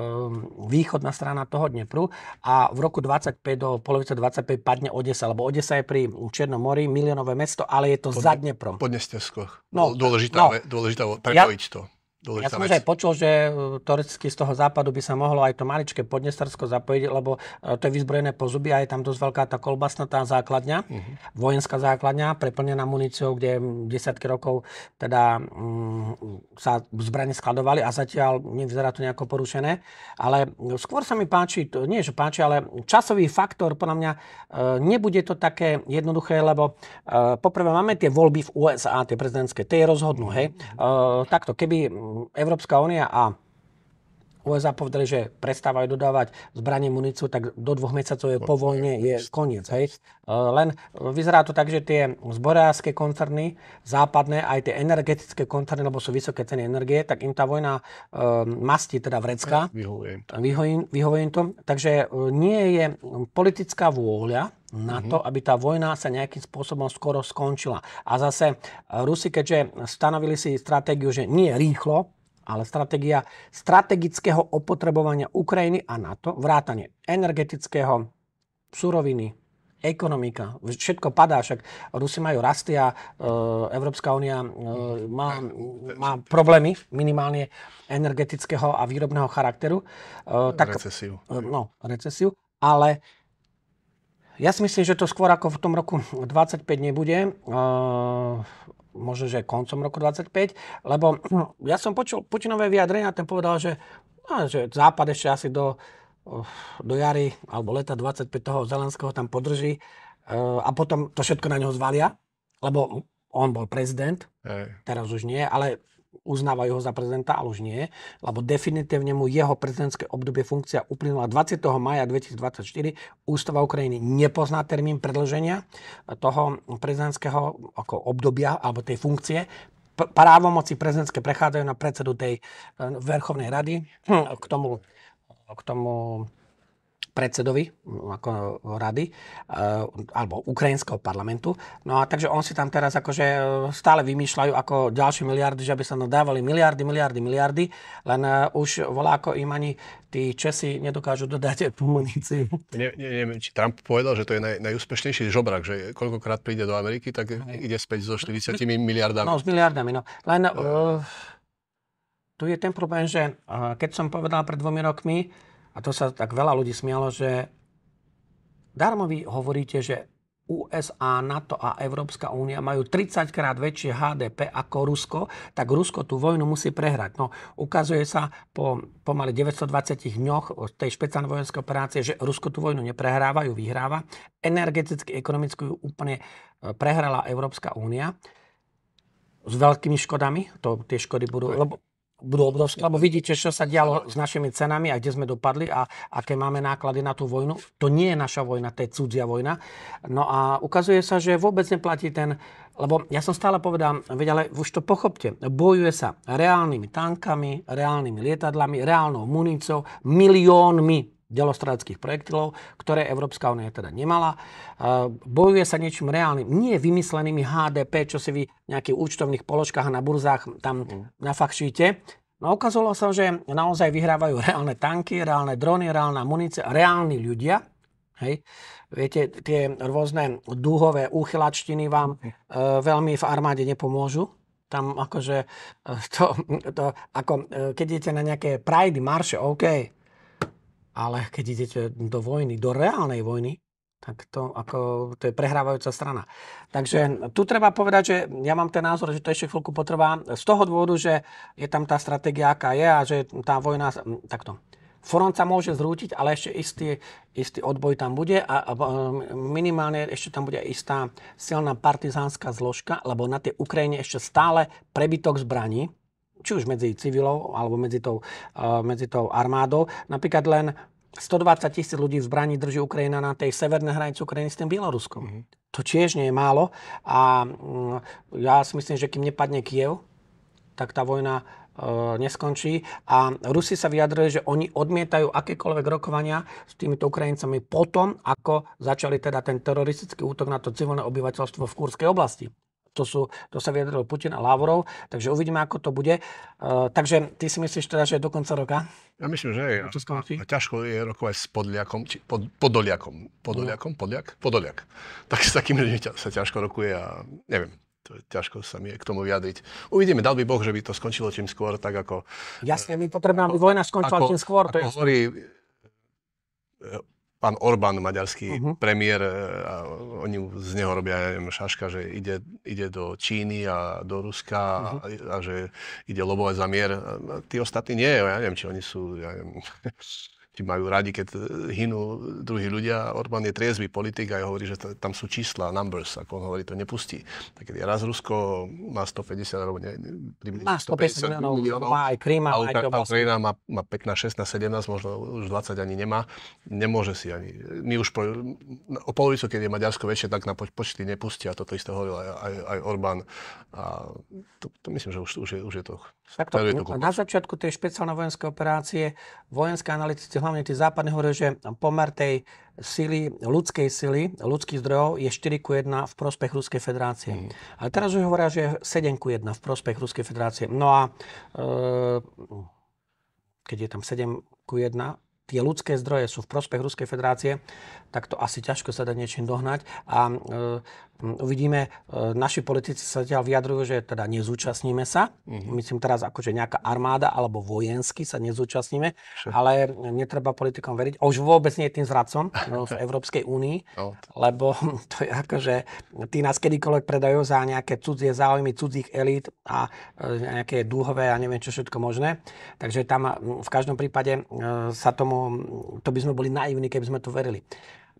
S1: východná strana toho Dnepru a v roku 25 do polovice 25 padne Odesa, lebo Odesa je pri Černom mori, miliónové mesto, ale je to Pod, za Dneprom. Pod Nestersko. No, dôležitá, no, dôležitá prepojiť ja, to. Dôležitá ja som už aj počul, že e, Torecky z toho západu by sa mohlo aj to maličké podnestarsko zapojiť, lebo e, to je vyzbrojené po zuby a je tam dosť veľká tá kolbasná tá základňa, uh-huh. vojenská základňa, preplnená muníciou, kde desiatky rokov teda um, sa zbranie skladovali a zatiaľ nevyzerá to nejako porušené. Ale skôr sa mi páči, to, nie že páči, ale časový faktor podľa mňa e, nebude to také jednoduché, lebo uh, poprvé máme tie voľby v USA, tie prezidentské, tie rozhodnú, hej. Uh, takto, keby Európska únia a USA povedali, že prestávajú dodávať zbranie muníciu, tak do dvoch mesiacov je po vojne, je koniec. Hej. E, len vyzerá to tak, že tie zborárske koncerny, západné, aj tie energetické koncerny, lebo sú vysoké ceny energie, tak im tá vojna e, masti, teda vrecka. Vyhovujem to. Takže e, nie je politická vôľa na mhm. to, aby tá vojna sa nejakým spôsobom skoro skončila. A zase e, Rusi, keďže stanovili si stratégiu, že nie rýchlo, ale stratégia strategického opotrebovania Ukrajiny a NATO, vrátanie energetického, suroviny, ekonomika, všetko padá, však Rusi majú rasty a e, Európska únia e, má, má problémy minimálne energetického a výrobného charakteru. E, tak, recesiu. E, no, recesiu, ale ja si myslím, že to skôr ako v tom roku 25 nebude. E, možno, že koncom roku 25, lebo ja som počul Putinové vyjadrenia a ten povedal, že, no, že Západ ešte asi do, do jary alebo leta 25 toho Zelenského tam podrží e, a potom to všetko na neho zvalia, lebo on bol prezident, Hej. teraz už nie, ale uznávajú ho za prezidenta, ale už nie, lebo definitívne mu jeho prezidentské obdobie funkcia uplynula 20. maja 2024. Ústava Ukrajiny nepozná termín predlženia toho prezidentského ako obdobia alebo tej funkcie právomoci prezidentské prechádzajú na predsedu tej eh, Verchovnej rady. Hm, k tomu, k tomu predsedovi mm, ako rady, eh, alebo ukrajinského parlamentu. No a takže on si tam teraz akože eh, stále vymýšľajú ako ďalšie miliardy, že by sa nadávali miliardy, miliardy, miliardy, len eh, už volá ako im ani tí Česi nedokážu dodať muníciu.
S2: Ne, ne, neviem, či Trump povedal, že to je naj, najúspešnejší žobrak, že koľkokrát príde do Ameriky, tak Aj. ide späť so 40 miliardami. No, s
S1: miliardami, no. Len uh, tu je ten problém, že uh, keď som povedal pred dvomi rokmi, a to sa tak veľa ľudí smialo, že darmo vy hovoríte, že USA, NATO a Európska únia majú 30 krát väčšie HDP ako Rusko, tak Rusko tú vojnu musí prehrať. No, ukazuje sa po pomaly 920 dňoch tej špeciálnej vojenskej operácie, že Rusko tú vojnu neprehráva, ju vyhráva. Energeticky, ekonomicky ju úplne e, prehrala Európska únia s veľkými škodami, to tie škody budú, lebo budú obrovské, lebo vidíte, čo sa dialo s našimi cenami a kde sme dopadli a aké máme náklady na tú vojnu. To nie je naša vojna, to je cudzia vojna. No a ukazuje sa, že vôbec neplatí ten, lebo ja som stále povedal, veď ale už to pochopte, bojuje sa reálnymi tankami, reálnymi lietadlami, reálnou municou, miliónmi delostradeckých projektilov, ktoré Európska únia teda nemala. Bojuje sa niečím reálnym, nie vymyslenými HDP, čo si vy v nejakých účtovných položkách na burzách tam mm. nafakšujete. No ukázalo sa, že naozaj vyhrávajú reálne tanky, reálne drony, reálna munice, reálni ľudia. Hej. Viete, tie rôzne dúhové úchylačtiny vám mm. e, veľmi v armáde nepomôžu tam akože e, to, to ako e, keď idete na nejaké prajdy, marše, OK, ale keď idete do vojny, do reálnej vojny, tak to, ako, to je prehrávajúca strana. Takže tu treba povedať, že ja mám ten názor, že to ešte chvíľku potrvá z toho dôvodu, že je tam tá stratégia, aká je a že tá vojna, takto. Front sa môže zrútiť, ale ešte istý, istý odboj tam bude a, a minimálne ešte tam bude istá silná partizánska zložka, lebo na tej Ukrajine ešte stále prebytok zbraní, či už medzi civilov alebo medzi tou, medzi tou armádou. Napríklad len 120 tisíc ľudí v zbraní drží Ukrajina na tej severnej hranici Ukrajiny s tým Bieloruskom. Mm-hmm. To tiež nie je málo. A mm, ja si myslím, že kým nepadne Kiev, tak tá vojna e, neskončí. A Rusi sa vyjadrili, že oni odmietajú akékoľvek rokovania s týmito Ukrajincami potom, ako začali teda ten teroristický útok na to civilné obyvateľstvo v Kurskej oblasti. To, sú, to sa vyjadril Putin a Lavrov, takže uvidíme, ako to bude. Uh, takže ty si myslíš teda, že do konca roka? Ja myslím, že je. A, a ťažko je rokovať s Podliakom, či pod,
S2: Podoliakom. Podoliakom? Podliak? Podoliak. Tak s takým ľuďom sa ťažko rokuje a neviem. To je, ťažko sa mi je k tomu vyjadriť. Uvidíme, dal by Boh, že by to skončilo čím skôr, tak ako...
S1: Jasne, my potrebujeme, aby vojna skončila čím skôr. Ako to je... hovorí
S2: pán Orbán, maďarský uh-huh. premiér, e, a oni z neho robia, ja neviem, šaška, že ide, ide do Číny a do Ruska uh-huh. a, mhm. a že ide lobovať za mier. E, tí ostatní nie, ja neviem, či oni sú, ja neviem, či majú radi, keď e, hynú e, druhí ľudia. Orbán je triezvy politik a hovorí, že tam sú čísla, numbers, ako on hovorí, to nepustí. Tak keď raz Rusko má 150 alebo ne, približne má 150, 150 miliónov, miliónov, má aj Krím, a, aj Ukrajina má, má 15, 16, 17, možno už 20 ani nemá. Nemôže si ani. My už po, o polovicu, keď je Maďarsko väčšie, tak na počty nepustia. Toto isté hovoril aj, aj,
S1: aj Orbán. A to, to myslím, že už, už, je, už je to... Takto, to na začiatku tej špeciálnej vojenskej operácie vojenské analytici hlavne tie západné hovoria, že pomer tej sily, ľudskej sily, ľudských zdrojov je 4 ku 1 v prospech Ruskej federácie. Mm. Ale teraz už hovoria, že 7 ku 1 v prospech Ruskej federácie. No a e, keď je tam 7 ku 1, tie ľudské zdroje sú v prospech Ruskej federácie, tak to asi ťažko sa dá niečím dohnať. A e, Mm, uvidíme. E, naši politici sa zatiaľ vyjadrujú, že teda nezúčastníme sa. Uh-huh. Myslím teraz akože nejaká armáda alebo vojensky sa nezúčastníme, sure. ale netreba politikom veriť. už vôbec nie tým zradcom no, v Európskej únii, no. lebo to je akože tí nás kedykoľvek predajú za nejaké cudzie záujmy cudzích elít a e, nejaké dúhové a neviem čo všetko možné. Takže tam mm, v každom prípade e, sa tomu, to by sme boli naivní, keby sme to verili.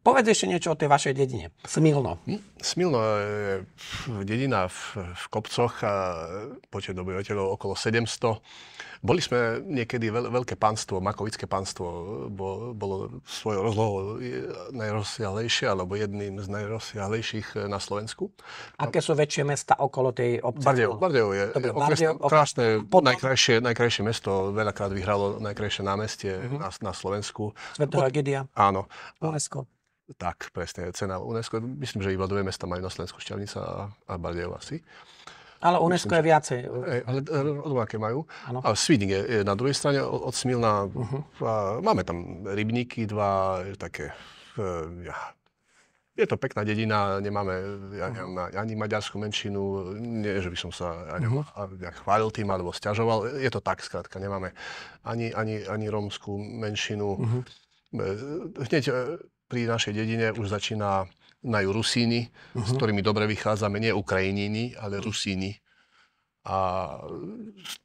S1: Povedz ešte niečo o tej vašej dedine. Smilno. Hm?
S2: Smilno je dedina v, v kopcoch a počet obyvateľov okolo 700. Boli sme niekedy veľ, veľké panstvo, makovické panstvo, bo, bolo svojou rozlohou e, najrozsiahlejšie, alebo jedným z najrozsiahlejších e, na Slovensku. Aké sú
S1: väčšie mesta okolo tej obce? Bardejov, Bardejov je Dobre, okresné, Bardejov,
S2: krásne, potom... najkrajšie, najkrajšie mesto, veľakrát vyhralo najkrajšie námestie uh-huh. na, na Slovensku. Svetová Gedia. Áno. UNESCO. Tak, presne, cena UNESCO. Myslím, že iba dve mesta majú na Slovensku Šťavnica a, a Bardejov asi. Ale UNESCO Myslím, je viacej. Ale rovnaké majú. Ano. A Sviding je, je na druhej strane od Smilna. Uh-huh. A máme tam rybníky, dva také... E, ja, je to pekná dedina, nemáme mhm. ani, uh-huh. ani maďarskú menšinu, nie, že by som sa ani uh-huh. Mhm. chválil tým alebo stiažoval. Je to tak, skrátka, nemáme ani, ani, ani rómskú menšinu. Uh-huh. Hneď e, pri našej dedine už začína najú Rusíny, uh-huh. s mhm. ktorými dobre vychádzame, nie Ukrajinini, ale Rusíny. A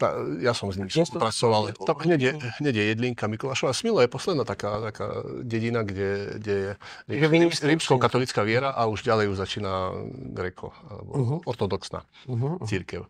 S2: tá, ja som s nimi spracoval. Tam hneď je, hneď je Jedlinka Mikulášová. Smilo je posledná taká, taká dedina, kde, kde je rímsko-katolická viera a už ďalej už začína greko, alebo uh-huh. ortodoxná uh-huh. církev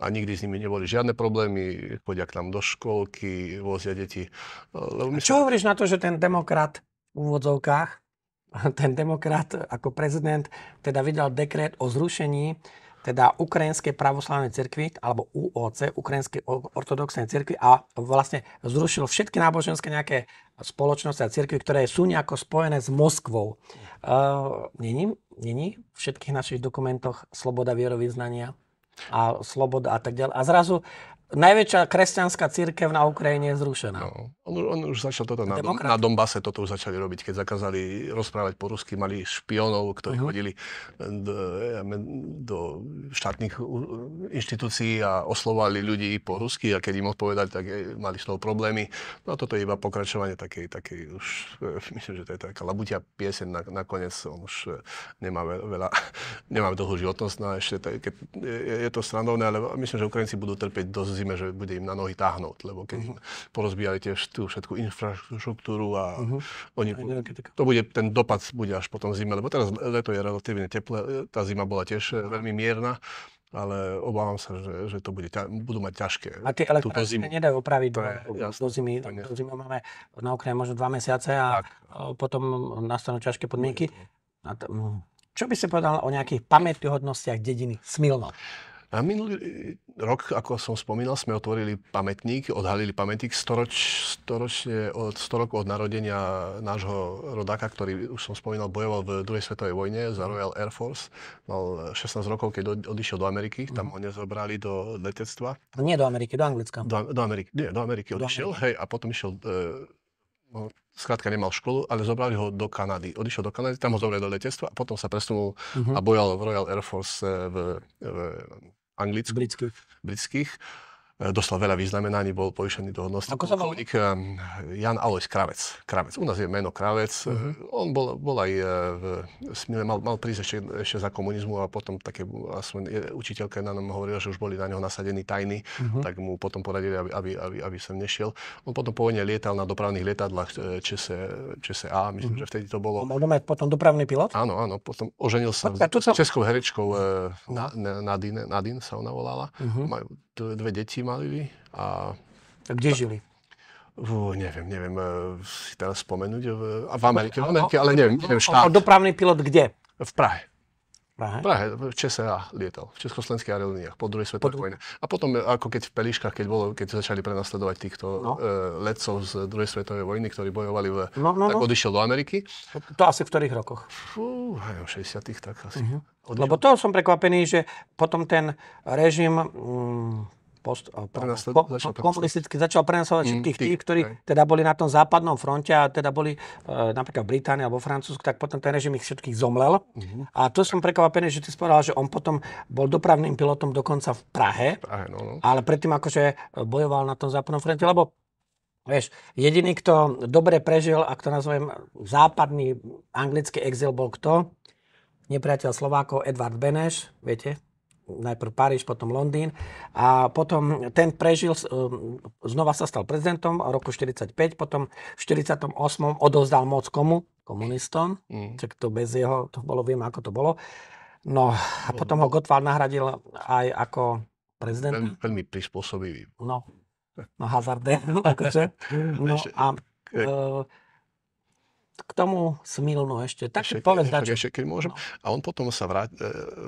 S2: a nikdy s nimi neboli žiadne problémy, chodia k nám do
S1: školky, vozia deti. Lebo my čo sa... hovoríš na to, že ten demokrat v úvodzovkách, ten demokrat ako prezident teda vydal dekret o zrušení teda Ukrajinskej pravoslavnej cirkvi, alebo UOC, Ukrajinskej ortodoxnej cirkvi a vlastne zrušil všetky náboženské nejaké spoločnosti a cirkvi, ktoré sú nejako spojené s Moskvou. Uh, není, není v všetkých našich dokumentoch sloboda vierovýznania a sloboda a tak ďalej. A zrazu najväčšia kresťanská církev na Ukrajine je zrušená. No, on, on už začal toto na, Demokrat.
S2: na Dombase, toto už začali robiť, keď zakázali rozprávať po rusky, mali špionov, ktorí uh-huh. chodili eh, do, do štátnych eh, inštitúcií a oslovali ľudí po rusky a keď im odpovedali, tak eh, mali s problémy. No a toto je iba pokračovanie takej, takej už, myslím, že to je taká labutia nakoniec na, nakoniec on už nemá veľa, nemá dlhú životnosť, no a ešte, tak, keď, je, je to stranovné, ale myslím, že Ukrajinci budú trpieť dosť zime, že bude im na nohy táhnuť, lebo keď uh-huh. porozbíjali tiež tú všetku infraštruktúru a uh-huh. oni, to bude, ten dopad bude až potom zime, lebo teraz leto je relatívne teplé, tá zima bola tiež eh, veľmi mierna,
S1: ale obávam sa, že, že to bude budú mať ťažké. A tie elektrárne zimu. nedajú opraviť to do, je, do zimy. Do zimy máme na okne možno dva mesiace a tak. potom nastanú ťažké podmienky. A mm. čo by si povedal o nejakých pamätihodnostiach dediny Smilno?
S2: A minulý e, rok, ako som spomínal, sme otvorili pamätník, odhalili pamätník storoč, storočne, od 100 rokov od narodenia nášho rodáka, ktorý už som spomínal, bojoval v druhej svetovej vojne za mhm. Royal Air Force. Mal 16 rokov, keď odišiel do Ameriky, mhm. tam ho nezobrali do letectva.
S1: No nie do Ameriky, do Anglicka.
S2: Do, do Ameriky, nie, do Ameriky odišiel, Ameriky. hej, a potom išiel e, no, skrátka nemal školu, ale zobrali ho do Kanady. Odišiel do Kanady, tam ho zobrali do letectva a potom sa presunul uh-huh. a bojal v Royal Air Force e, v, v anglických, britských. britských E, dostal veľa významenaní, bol povýšený do hodnosti. Ako sa volal? E, Jan Alois Kravec. Kravec. U nás je meno Kravec. Uh-huh. On bol, bol aj v Smile, mal, mal prísť ešte, ešte za komunizmu a potom také, aspoň učiteľka na nám hovorila, že už boli na neho nasadení tajní, uh-huh. tak mu potom poradili, aby, aby, aby, aby sem nešiel. On potom pôvodne lietal na dopravných lietadlách ČSE, A. myslím, uh-huh. že vtedy to bolo. On mať potom dopravný pilot? Áno, áno, potom oženil sa Počka, s, českou herečkou uh, Nadine, Nadine sa ona volala. Uh-huh dve deti mali a... A kde žili? V, neviem, neviem e, si teraz spomenúť. V, e, v Amerike, v Amerike, ale neviem, neviem štát. A
S1: dopravný pilot kde? V Prahe.
S2: Prahe? Prahe, v ČSA lietal, v Československých aerolíniách, po druhej svetovej vojne. A potom, ako keď v Peliškách, keď, bolo, keď začali prenasledovať týchto no. e, letcov z druhej svetovej vojny, ktorí bojovali, v, no, no, tak no. odišiel do Ameriky.
S1: To, to asi v ktorých rokoch? Fú, aj v 60 tak asi. Uh-huh. Lebo toho som prekvapený, že potom ten režim, mm, post, eh, Prenasled, ko, začal komunisticky začal prenasledovať mm, všetkých tých, tých ktorí aj. teda boli na tom západnom fronte a teda boli e, napríklad v Británii alebo Francúzsku, tak potom ten režim ich všetkých zomlel. Mm-hmm. A to som prekvapený, že ty spovedal, že on potom bol dopravným pilotom dokonca v Prahe, v Prahe no, no. ale predtým akože eh, bojoval na tom západnom fronte, lebo Vieš, jediný, kto dobre prežil, ak to nazvem západný anglický exil, bol kto? Nepriateľ Slovákov Edvard Beneš, viete, najprv Paríž, potom Londýn a potom ten prežil, um, znova sa stal prezidentom roku 45, potom v 48. odovzdal moc komu? Komunistom, mm. tak to bez jeho, to bolo, viem ako to bolo. No a potom ho Gottwald nahradil aj ako prezident. Veľmi,
S2: veľmi prispôsobivý.
S1: No, no hazardé, akože. No a e, tomu
S2: smilnú ešte. Tak ešte, povedz, Ešte, keď môžem. No. A on potom sa vrát, e,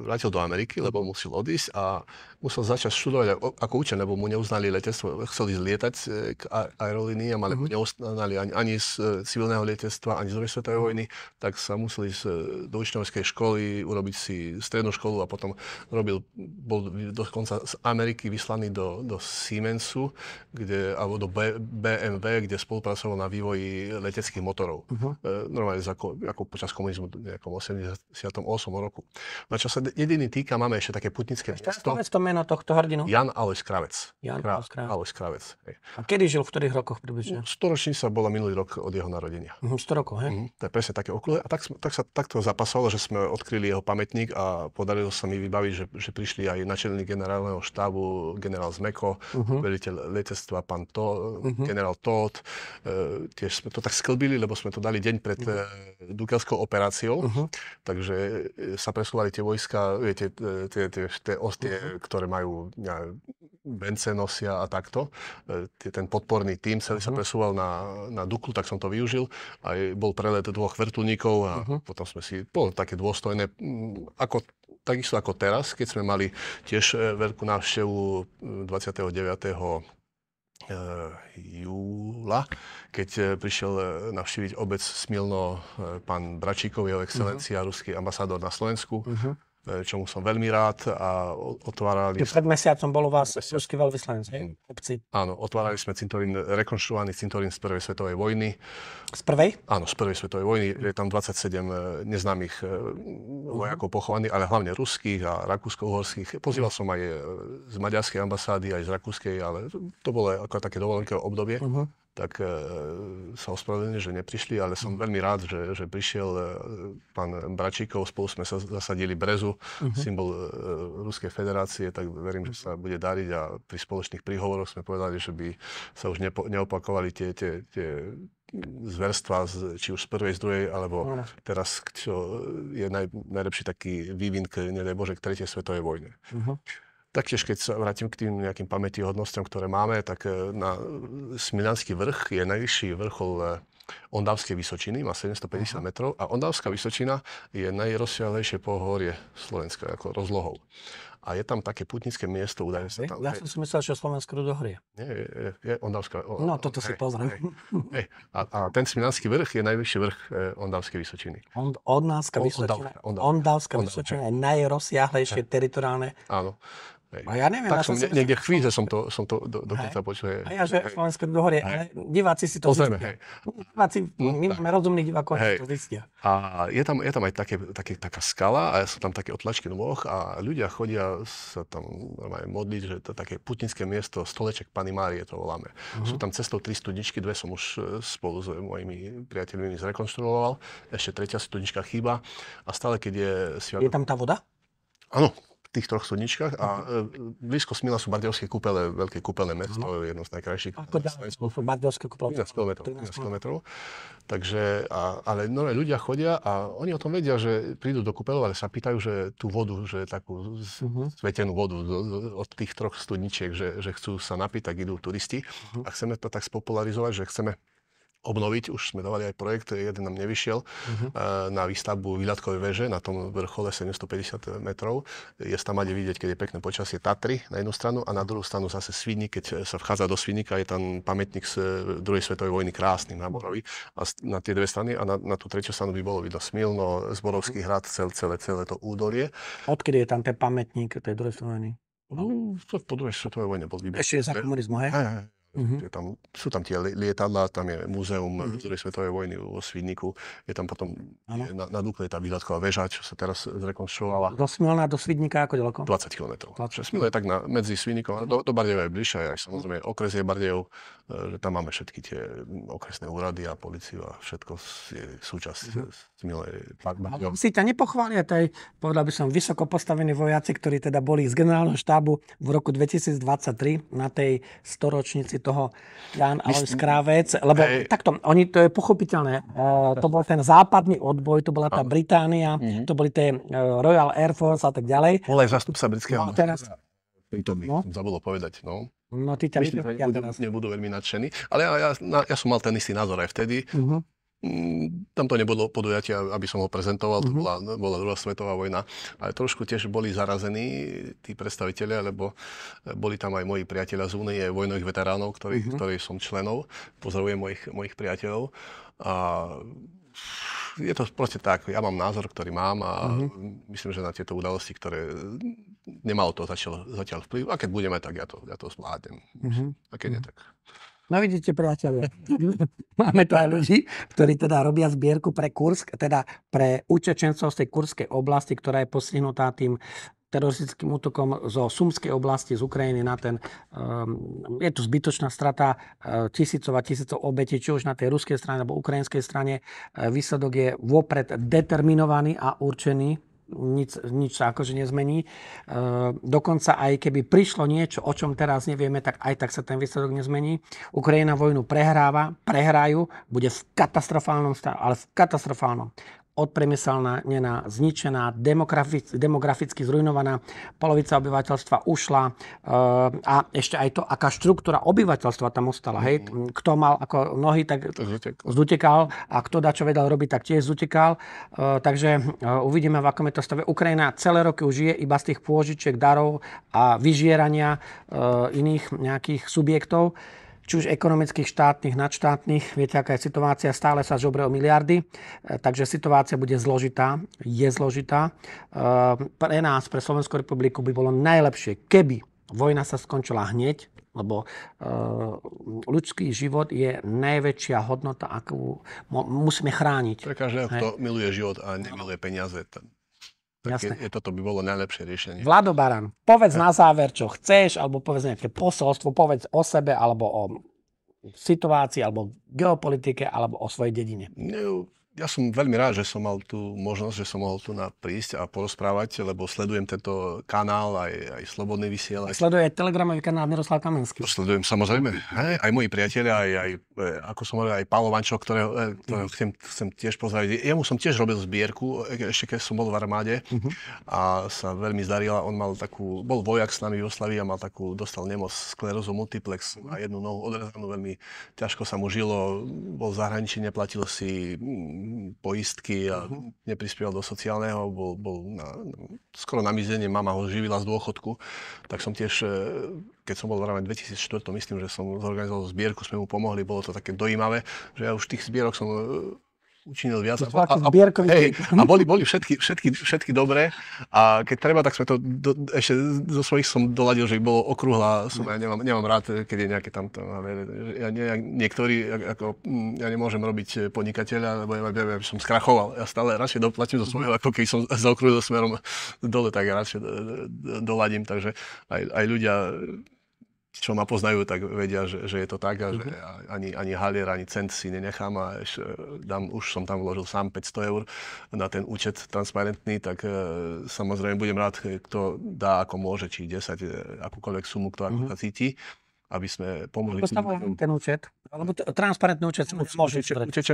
S2: vrátil do Ameriky, lebo musel odísť a musel začať študovať ako učen, lebo mu neuznali letectvo. ísť lietať e, k aerolíniám, ale mm-hmm. neuznali ani, ani z e, civilného letectva, ani z druhej svetovej vojny, tak sa museli z, do učňovskej školy urobiť si strednú školu a potom robil, bol dokonca z Ameriky vyslaný do, do Siemensu, kde, alebo do BMW, kde spolupracoval na vývoji leteckých motorov. Uh-huh normálne ako, ako počas komunizmu v 88 roku. Na no čo sa jediný týka, máme ešte také putnické ešte miesto. Ešte to meno tohto hrdinu. Jan Alojs Kravec. Jan Kra- Alojs Kravec. Alojs Kravec. A kedy žil, v ktorých rokoch približne? sa bola minulý rok od jeho narodenia. uh mhm, 100 rokov, hej? Mm, to je presne také okruhle. A tak, tak sa takto zapasovalo, že sme odkryli jeho pamätník a podarilo sa mi vybaviť, že, že prišli aj načelník generálneho štábu, generál Zmeko, uh-huh. veliteľ letectva, pán to, uh-huh. generál Todd. E, tiež sme to tak sklbili, lebo sme to dali deň pred uh-huh. dukelskou operáciou, uh-huh. takže eh, sa presúvali tie vojska, viete, eh, tie, tie, tie ostie, uh-huh. Mhm. ktoré majú ja, vence nosia a takto. Tie, ten podporný tým celý uh-huh. sa presúval na, na Duklu, tak som to využil. A bol prelet dvoch vrtulníkov a uh-huh. potom sme si, bolo také dôstojné, ako takisto ako teraz, keď sme mali tiež veľkú návštevu 29. Eh, júla, keď eh, prišiel eh, navštíviť obec Smilno pán Bračíkov, jeho excelencia, uh-huh. ruský ambasádor na Slovensku. Uh-huh. E, čomu som veľmi rád a otvárali... Pred
S1: mesiacom bol u vás ruský veľvyslanec, hej? Mm.
S2: Obci. Áno, otvárali sme cintorín, rekonštruovaný cintorín z prvej svetovej vojny. Z prvej? Áno, z prvej svetovej vojny. Je tam 27 e, neznámych e, vojakov pochovaných, ale hlavne ruských a rakúsko-uhorských. Pozýval som aj z maďarskej ambasády, aj z rakúskej, ale to bolo ako také dovolenké obdobie. Uh-huh tak e, sa ospravedlňujem, že neprišli, ale som mhm. veľmi rád, že, že prišiel e, pán Bračíkov, spolu sme sa zasadili brezu, uh-huh. symbol e, Ruskej federácie, tak verím, že mhm. sa bude dariť a pri spoločných príhovoroch sme povedali, že by sa už nepo, neopakovali tie, tie, tie zverstva, z, či už z prvej, z druhej, alebo no. teraz, čo je naj, najlepší taký vývin k, nedaj Bože, k tretej svetovej vojne. Uh-huh. Taktiež, keď sa vrátim k tým nejakým pamätihodnostiam, ktoré máme, tak e, na Smilanský vrch je najvyšší vrchol e, Ondavskej Vysočiny, má 750 uh-huh. metrov a Ondavská Vysočina je najrozsiahlejšie pohorie Slovenska, ako rozlohou. A je tam také putnické miesto, údajne sa tam... Ja hej. som si
S1: myslel, že Slovensko dohrie.
S2: Nie, je, je, je Ondavská... O, no, toto hej, si pozriem. Hej, hej. A, a ten Smilanský vrch je najvyšší vrch eh, Ondavskej Vysočiny.
S1: Ond, Ondavská Vysočina, Ondavská, Ondavská, Ondavská Vysočina je najrozsiahlejšie teritoriálne áno. Hej. A ja neviem, tak som, ne, niekde
S2: v chvíze som to, som to do, dokonca počul. A
S1: ja, že hej. Slovenské dohorie, ale diváci si to Pozrieme, zistia. Diváci, hm, my mm, máme rozumných divákov, hej. to zistia.
S2: A je tam, je tam aj také, také, taká skala a sú tam také otlačky nôh a ľudia chodia sa tam normálne modliť, že to také putinské miesto, stoleček Pany Márie to voláme. Uh-huh. Sú tam cestou tri studničky, dve som už e, spolu s mojimi priateľmi zrekonštruoval, ešte tretia studnička chýba a stále keď je... Sviatok... Je tam tá voda? Áno, tých troch studničkách a uh-huh. blízko Smila sú Bardiovské kúpele, veľké kúpele mesto, uh-huh. jedno z najkrajších. Ako ďaleko kúpele? 13 km. 13 km. Takže, a, ale no, ľudia chodia a oni o tom vedia, že prídu do kúpeľov, ale sa pýtajú, že tú vodu, že takú uh-huh. svetenú vodu do, do, od tých troch studničiek, že, že chcú sa napiť, tak idú turisti uh-huh. a chceme to tak spopularizovať, že chceme obnoviť. Už sme dávali aj projekt, jeden nám nevyšiel, uh-huh. na výstavbu výľadkovej veže na tom vrchole 750 metrov. Je tam mať vidieť, keď je pekné počasie Tatry na jednu stranu a na druhú stranu zase Svidník, keď eh, sa vchádza do Svidníka, je tam pamätník z eh, druhej svetovej vojny krásny na Borovi a na tie dve strany a na, na tú tretiu stranu by bolo vidno Smilno, Zborovský mhm. hrad, cel, celé, celé to údolie. Odkedy je tam ten pamätník tej druhej svetovej vojny? No, po druhej svetovej vojne bol výborný. Ešte za komunizmu, hej? Aj, aj. Mm-hmm. Je tam, sú tam tie lietadlá, tam je múzeum mm-hmm. druhej svetovej vojny vo Svidniku, je tam potom ano. na, na Dukle tá výhľadková väža, čo sa teraz zrekonštruovala.
S1: Do Smilna, do Svidnika ako ďaleko? 20
S2: km. Smilna je tak na, medzi Svidnikom a do, do Bardejova je bližšie, aj samozrejme okres je Bardejov, že tam máme všetky tie okresné úrady a policiu a všetko je súčasť mm-hmm.
S1: milej Si ťa nepochvália aj, povedal by som, vysoko postavení vojaci, ktorí teda boli z generálneho štábu v roku 2023 na tej storočnici toho Jan Alois Krávec, lebo takto, oni, to je pochopiteľné, uh, to bol ten západný odboj, to bola tá Británia, mm-hmm. to boli tie uh, Royal Air Force a tak ďalej. Bol aj zastupca britského. No, teraz,
S2: pritomný, no. zabudol povedať. No.
S1: No ty tam Myslím, že nebudú,
S2: nebudú veľmi nadšení. Ale ja, ja, ja som mal ten istý názor aj vtedy. Uh-huh. Tam to nebolo podujatie, aby som ho prezentoval, uh-huh. to mhm. bola, bola druhá svetová vojna. Ale trošku tiež boli zarazení tí predstavitelia, lebo e, boli tam aj moji priatelia z Únie vojnových veteránov, ktorých, uh-huh. som členov. Pozdravujem mojich, mojich priateľov. A je to proste tak, ja mám názor, ktorý mám a uh-huh. myslím, že na tieto udalosti, ktoré mm, nemalo to začalo zatiaľ vplyv, a keď budeme, tak ja to, ja to zvládnem. Uh-huh. A keď
S1: uh-huh. nie, mhm. tak... No vidíte, priateľe, máme tu aj ľudí, ktorí teda robia zbierku pre Kursk, teda pre utečencov z tej kurskej oblasti, ktorá je postihnutá tým teroristickým útokom zo Sumskej oblasti z Ukrajiny na ten... Um, je tu zbytočná strata uh, tisícov a tisícov obetí, či už na tej ruskej strane alebo ukrajinskej strane. Uh, výsledok je vopred determinovaný a určený nič, nič sa akože nezmení. E, dokonca aj keby prišlo niečo, o čom teraz nevieme, tak aj tak sa ten výsledok nezmení. Ukrajina vojnu prehráva, prehrajú, bude v katastrofálnom stave, ale v katastrofálnom odpremyselnená, zničená, demograficky zrujnovaná, polovica obyvateľstva ušla e, a ešte aj to, aká štruktúra obyvateľstva tam ostala. Hej? Mhm. Kto mal ako nohy, tak zutekal a kto čo vedel robiť, tak tiež zutekal. E, takže e, uvidíme, v akom je to stave. Ukrajina celé roky už žije iba z tých pôžičiek, darov a vyžierania e, iných nejakých subjektov či už ekonomických, štátnych, nadštátnych. Viete, aká je situácia, stále sa žobre o miliardy, e, takže situácia bude zložitá, je zložitá. E, pre nás, pre Slovenskú republiku by bolo najlepšie, keby vojna sa skončila hneď, lebo e, ľudský život je najväčšia hodnota, akú musíme chrániť. Pre každého, kto
S2: miluje život a nemiluje peniaze, tak Jasne. Je, je, toto by bolo najlepšie riešenie.
S1: Vlado Baran, povedz ja. na záver, čo chceš, alebo povedz nejaké posolstvo, povedz o sebe, alebo o situácii, alebo geopolitike, alebo o svojej dedine.
S2: No, ja som veľmi rád, že som mal tú možnosť, že som mohol tu prísť a porozprávať, lebo sledujem tento kanál, aj, aj Slobodný vysielač.
S1: Sleduje telegramový kanál Miroslav Kamenský. To sledujem samozrejme. Hej, aj moji
S2: priatelia, aj, aj, eh, ako som hovoril, aj Paolo Vančo, ktorého, eh, ktorého mhm. chcem, chcem tiež pozdraviť. Jemu som tiež robil zbierku, eh, ešte keď som bol v armáde uh-huh. a sa veľmi zdarila. On mal takú, bol vojak s nami v Oslavi a mal takú, dostal nemoc sklerózu multiplex a jednu nohu odrezanú, veľmi ťažko sa mu žilo, bol v zahraničí, neplatil si hm, poistky a uh-huh. neprispieval do sociálneho, bol, bol na, skoro na mizenie, mama ho živila z dôchodku, tak som tiež, e, keď som bol v ráme 2004, myslím, že som zorganizoval zbierku, sme mu pomohli, bolo to také dojímavé, že ja už tých zbierok som e, učinil viac. A, a, a, hej, a boli, boli všetky, všetky, všetky dobré a keď treba, tak sme to do, ešte zo svojich som doladil, že ich bolo okrúhla som Ja nemám, nemám rád, keď je nejaké tamto. Ja nie, niektorí, ako, mm, ja nemôžem robiť e, podnikateľa, lebo ja, ja, ja, ja som skrachoval. Ja stále radšej doplatím zo mhm. svojho, ako keď som zaokrúhil smerom dole, tak ja radšej e, e, doladím. Takže aj, aj ľudia čo ma poznajú, tak vedia, že, že je to tak a že mhm. ani, ani halier, ani cent si nenechám a eš, e, dám, už som tam vložil sám 500 eur na ten účet transparentný, tak e, samozrejme budem rád, e, kto dá ako môže, či 10, e, akúkoľvek sumu, kto ako mhm. sa cíti aby sme pomohli... Postavujem ten účet, alebo t- transparentný účet som môže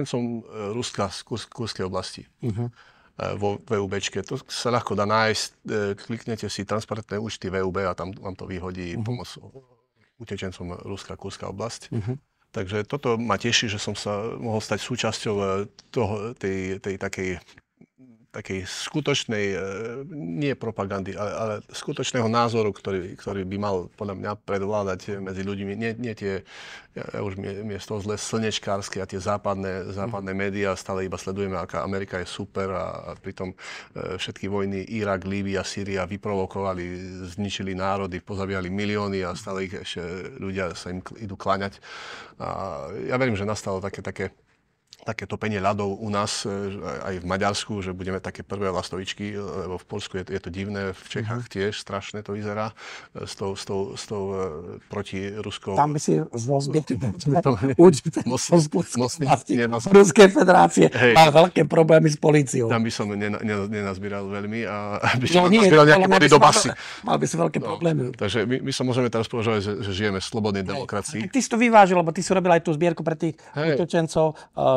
S2: som Ruska z Kurskej oblasti. Uh-huh vo VUB. To sa ľahko dá nájsť. Kliknete si transparentné účty VUB a tam vám to vyhodí uh-huh. pomoc utečencom Ruská kurská oblasť. Uh-huh. Mhm. Takže toto ma teší, že som sa mohol stať súčasťou eh, toho, tej, tej takej takej skutočnej, e, nie propagandy, ale, ale skutočného názoru, ktorý, ktorý by mal podľa mňa predvládať medzi ľuďmi. Nie, nie tie, ja už mi, mi je z toho zle slnečkárske a tie západné, západné mm. médiá, stále iba sledujeme, aká Amerika je super a, a pritom e, všetky vojny Irak, Líbia, Sýria vyprovokovali, zničili národy, pozabíjali milióny a stále ich ešte ľudia sa im idú kláňať. A ja verím, že nastalo také, také také topenie ľadov u nás, e, aj v Maďarsku, že budeme také prvé lastovičky, e, lebo v Polsku je to, je to divné, v mhm. Čechách tiež strašne to vyzerá e, s tou, s tou, s tou proti ruskou... Tam by si rozbil Ruskej federácie. Má veľké problémy s políciou. Tam by som nenazbíral veľmi a no by som nazbíral nejaké body do basy. Mal by si veľké no, problémy. Takže my, sa môžeme teraz považovať, že, že žijeme v slobodnej demokracii.
S1: Ty si to vyvážil, lebo ty si robil aj tú zbierku pre tých utečencov,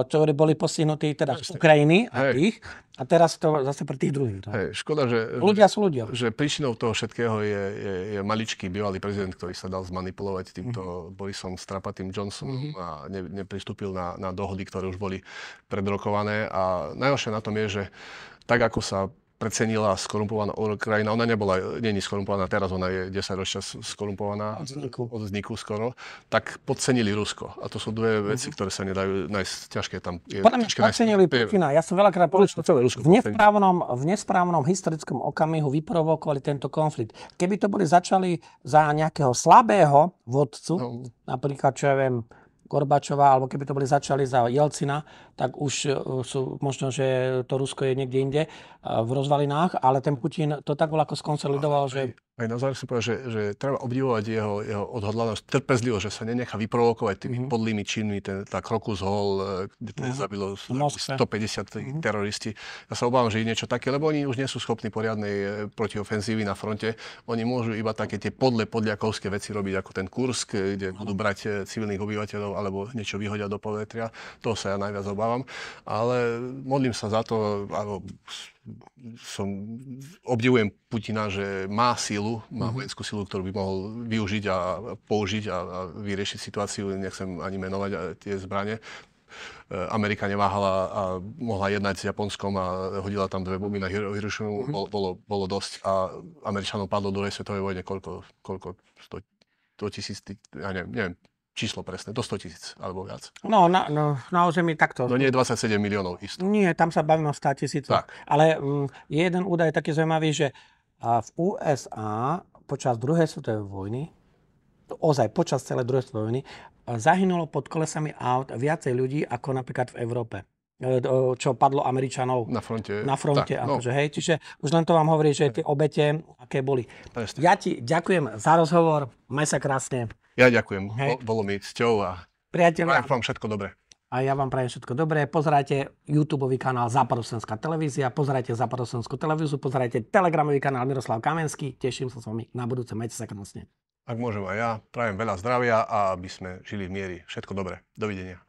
S1: čo ktorí boli postihnutí teda z Ukrajiny a Hej. tých. A teraz to zase pre tých druhých. No. Hej, škoda, že... Ľudia sú ľudia. Že príčinou toho všetkého je,
S2: je, je maličký bývalý prezident, ktorý sa dal zmanipulovať týmto mm-hmm. Borisom Strapatým Johnsonom mm-hmm. a ne, nepristúpil na, na dohody, ktoré už boli predrokované. A najhoršie na tom je, že tak ako sa precenila skorumpovaná krajina. Ona nebola, není skorumpovaná teraz, ona je 10 ročia skorumpovaná. Od vzniku. Od vzniku skoro. Tak podcenili Rusko. A to sú dve veci, mm-hmm. ktoré sa nedajú nájsť ťažké tam. Je, Podľa mňa podcenili
S1: nájsť... Putina. Ja som veľakrát povedal, že v, nesprávnom, v nesprávnom historickom okamihu vyprovokovali tento konflikt. Keby to boli začali za nejakého slabého vodcu, no. napríklad, čo ja viem, Gorbačova, alebo keby to boli začali za Jelcina, tak už eh, sú možno, že to Rusko je niekde inde eh, v rozvalinách, ale ten Putin to tak bol ako skonsolidoval, aj, že... Aj
S2: na záver som povedal, že, že treba obdivovať jeho, jeho odhodlanosť, trpezlivosť, že sa nenechá vyprovokovať tými mm-hmm. podlými činmi, ten, tá krokus hol, eh, kde mm-hmm. zabilo 150 mm-hmm. teroristi. Ja sa obávam, že je niečo také, lebo oni už nie sú schopní poriadnej protiofenzívy na fronte. Oni môžu iba také tie podle podľakovské veci robiť, ako ten Kursk, kde budú brať civilných obyvateľov alebo niečo vyhodia do povetria. To sa ja najviac obávam nevykonávam, ale modlím sa za to, alebo som, obdivujem Putina, že má sílu, má mhm. vojenskú sílu, ktorú by mohol využiť a použiť a, a vyriešiť situáciu. Nechcem ani menovať tie zbranie. E, Amerika neváhala a mohla jednať s Japonskom a hodila tam dve bomby na Hirošimu. Mm-hmm. Bolo, bolo, bolo dosť a Američanov padlo do druhej svetovej vojne koľko? koľko sto, 100 tisíc, ja neviem, neviem číslo presné, do 100 tisíc alebo viac.
S1: No, na, no naozaj území takto... No nie je 27 miliónov isto. Nie, tam sa bavíme o 100 tisícoch. Ale m, mm, je jeden údaj taký zaujímavý, že v USA počas druhej svetovej vojny, ozaj počas celej druhej svetovej vojny, zahynulo pod kolesami aut viacej ľudí ako napríklad v Európe e, čo padlo Američanov.
S2: Na fronte. Na fronte, tak, no. akože, no.
S1: hej. Čiže už len to vám hovorí, že tie obete, aké boli. Preste. Ja ti ďakujem za rozhovor, maj sa krásne.
S2: Ja ďakujem, Hej. bolo mi cťou a
S1: priateľa. vám všetko dobré. A ja vám prajem všetko dobré. Pozerajte YouTube kanál Západoslovenská televízia, pozerajte Západoslovenskú televíziu, pozerajte Telegramový kanál Miroslav Kamenský. Teším sa s vami na budúce. Majte sa krásne.
S2: Ak môžem aj ja, prajem veľa zdravia a aby sme žili v miery. Všetko dobré. Dovidenia.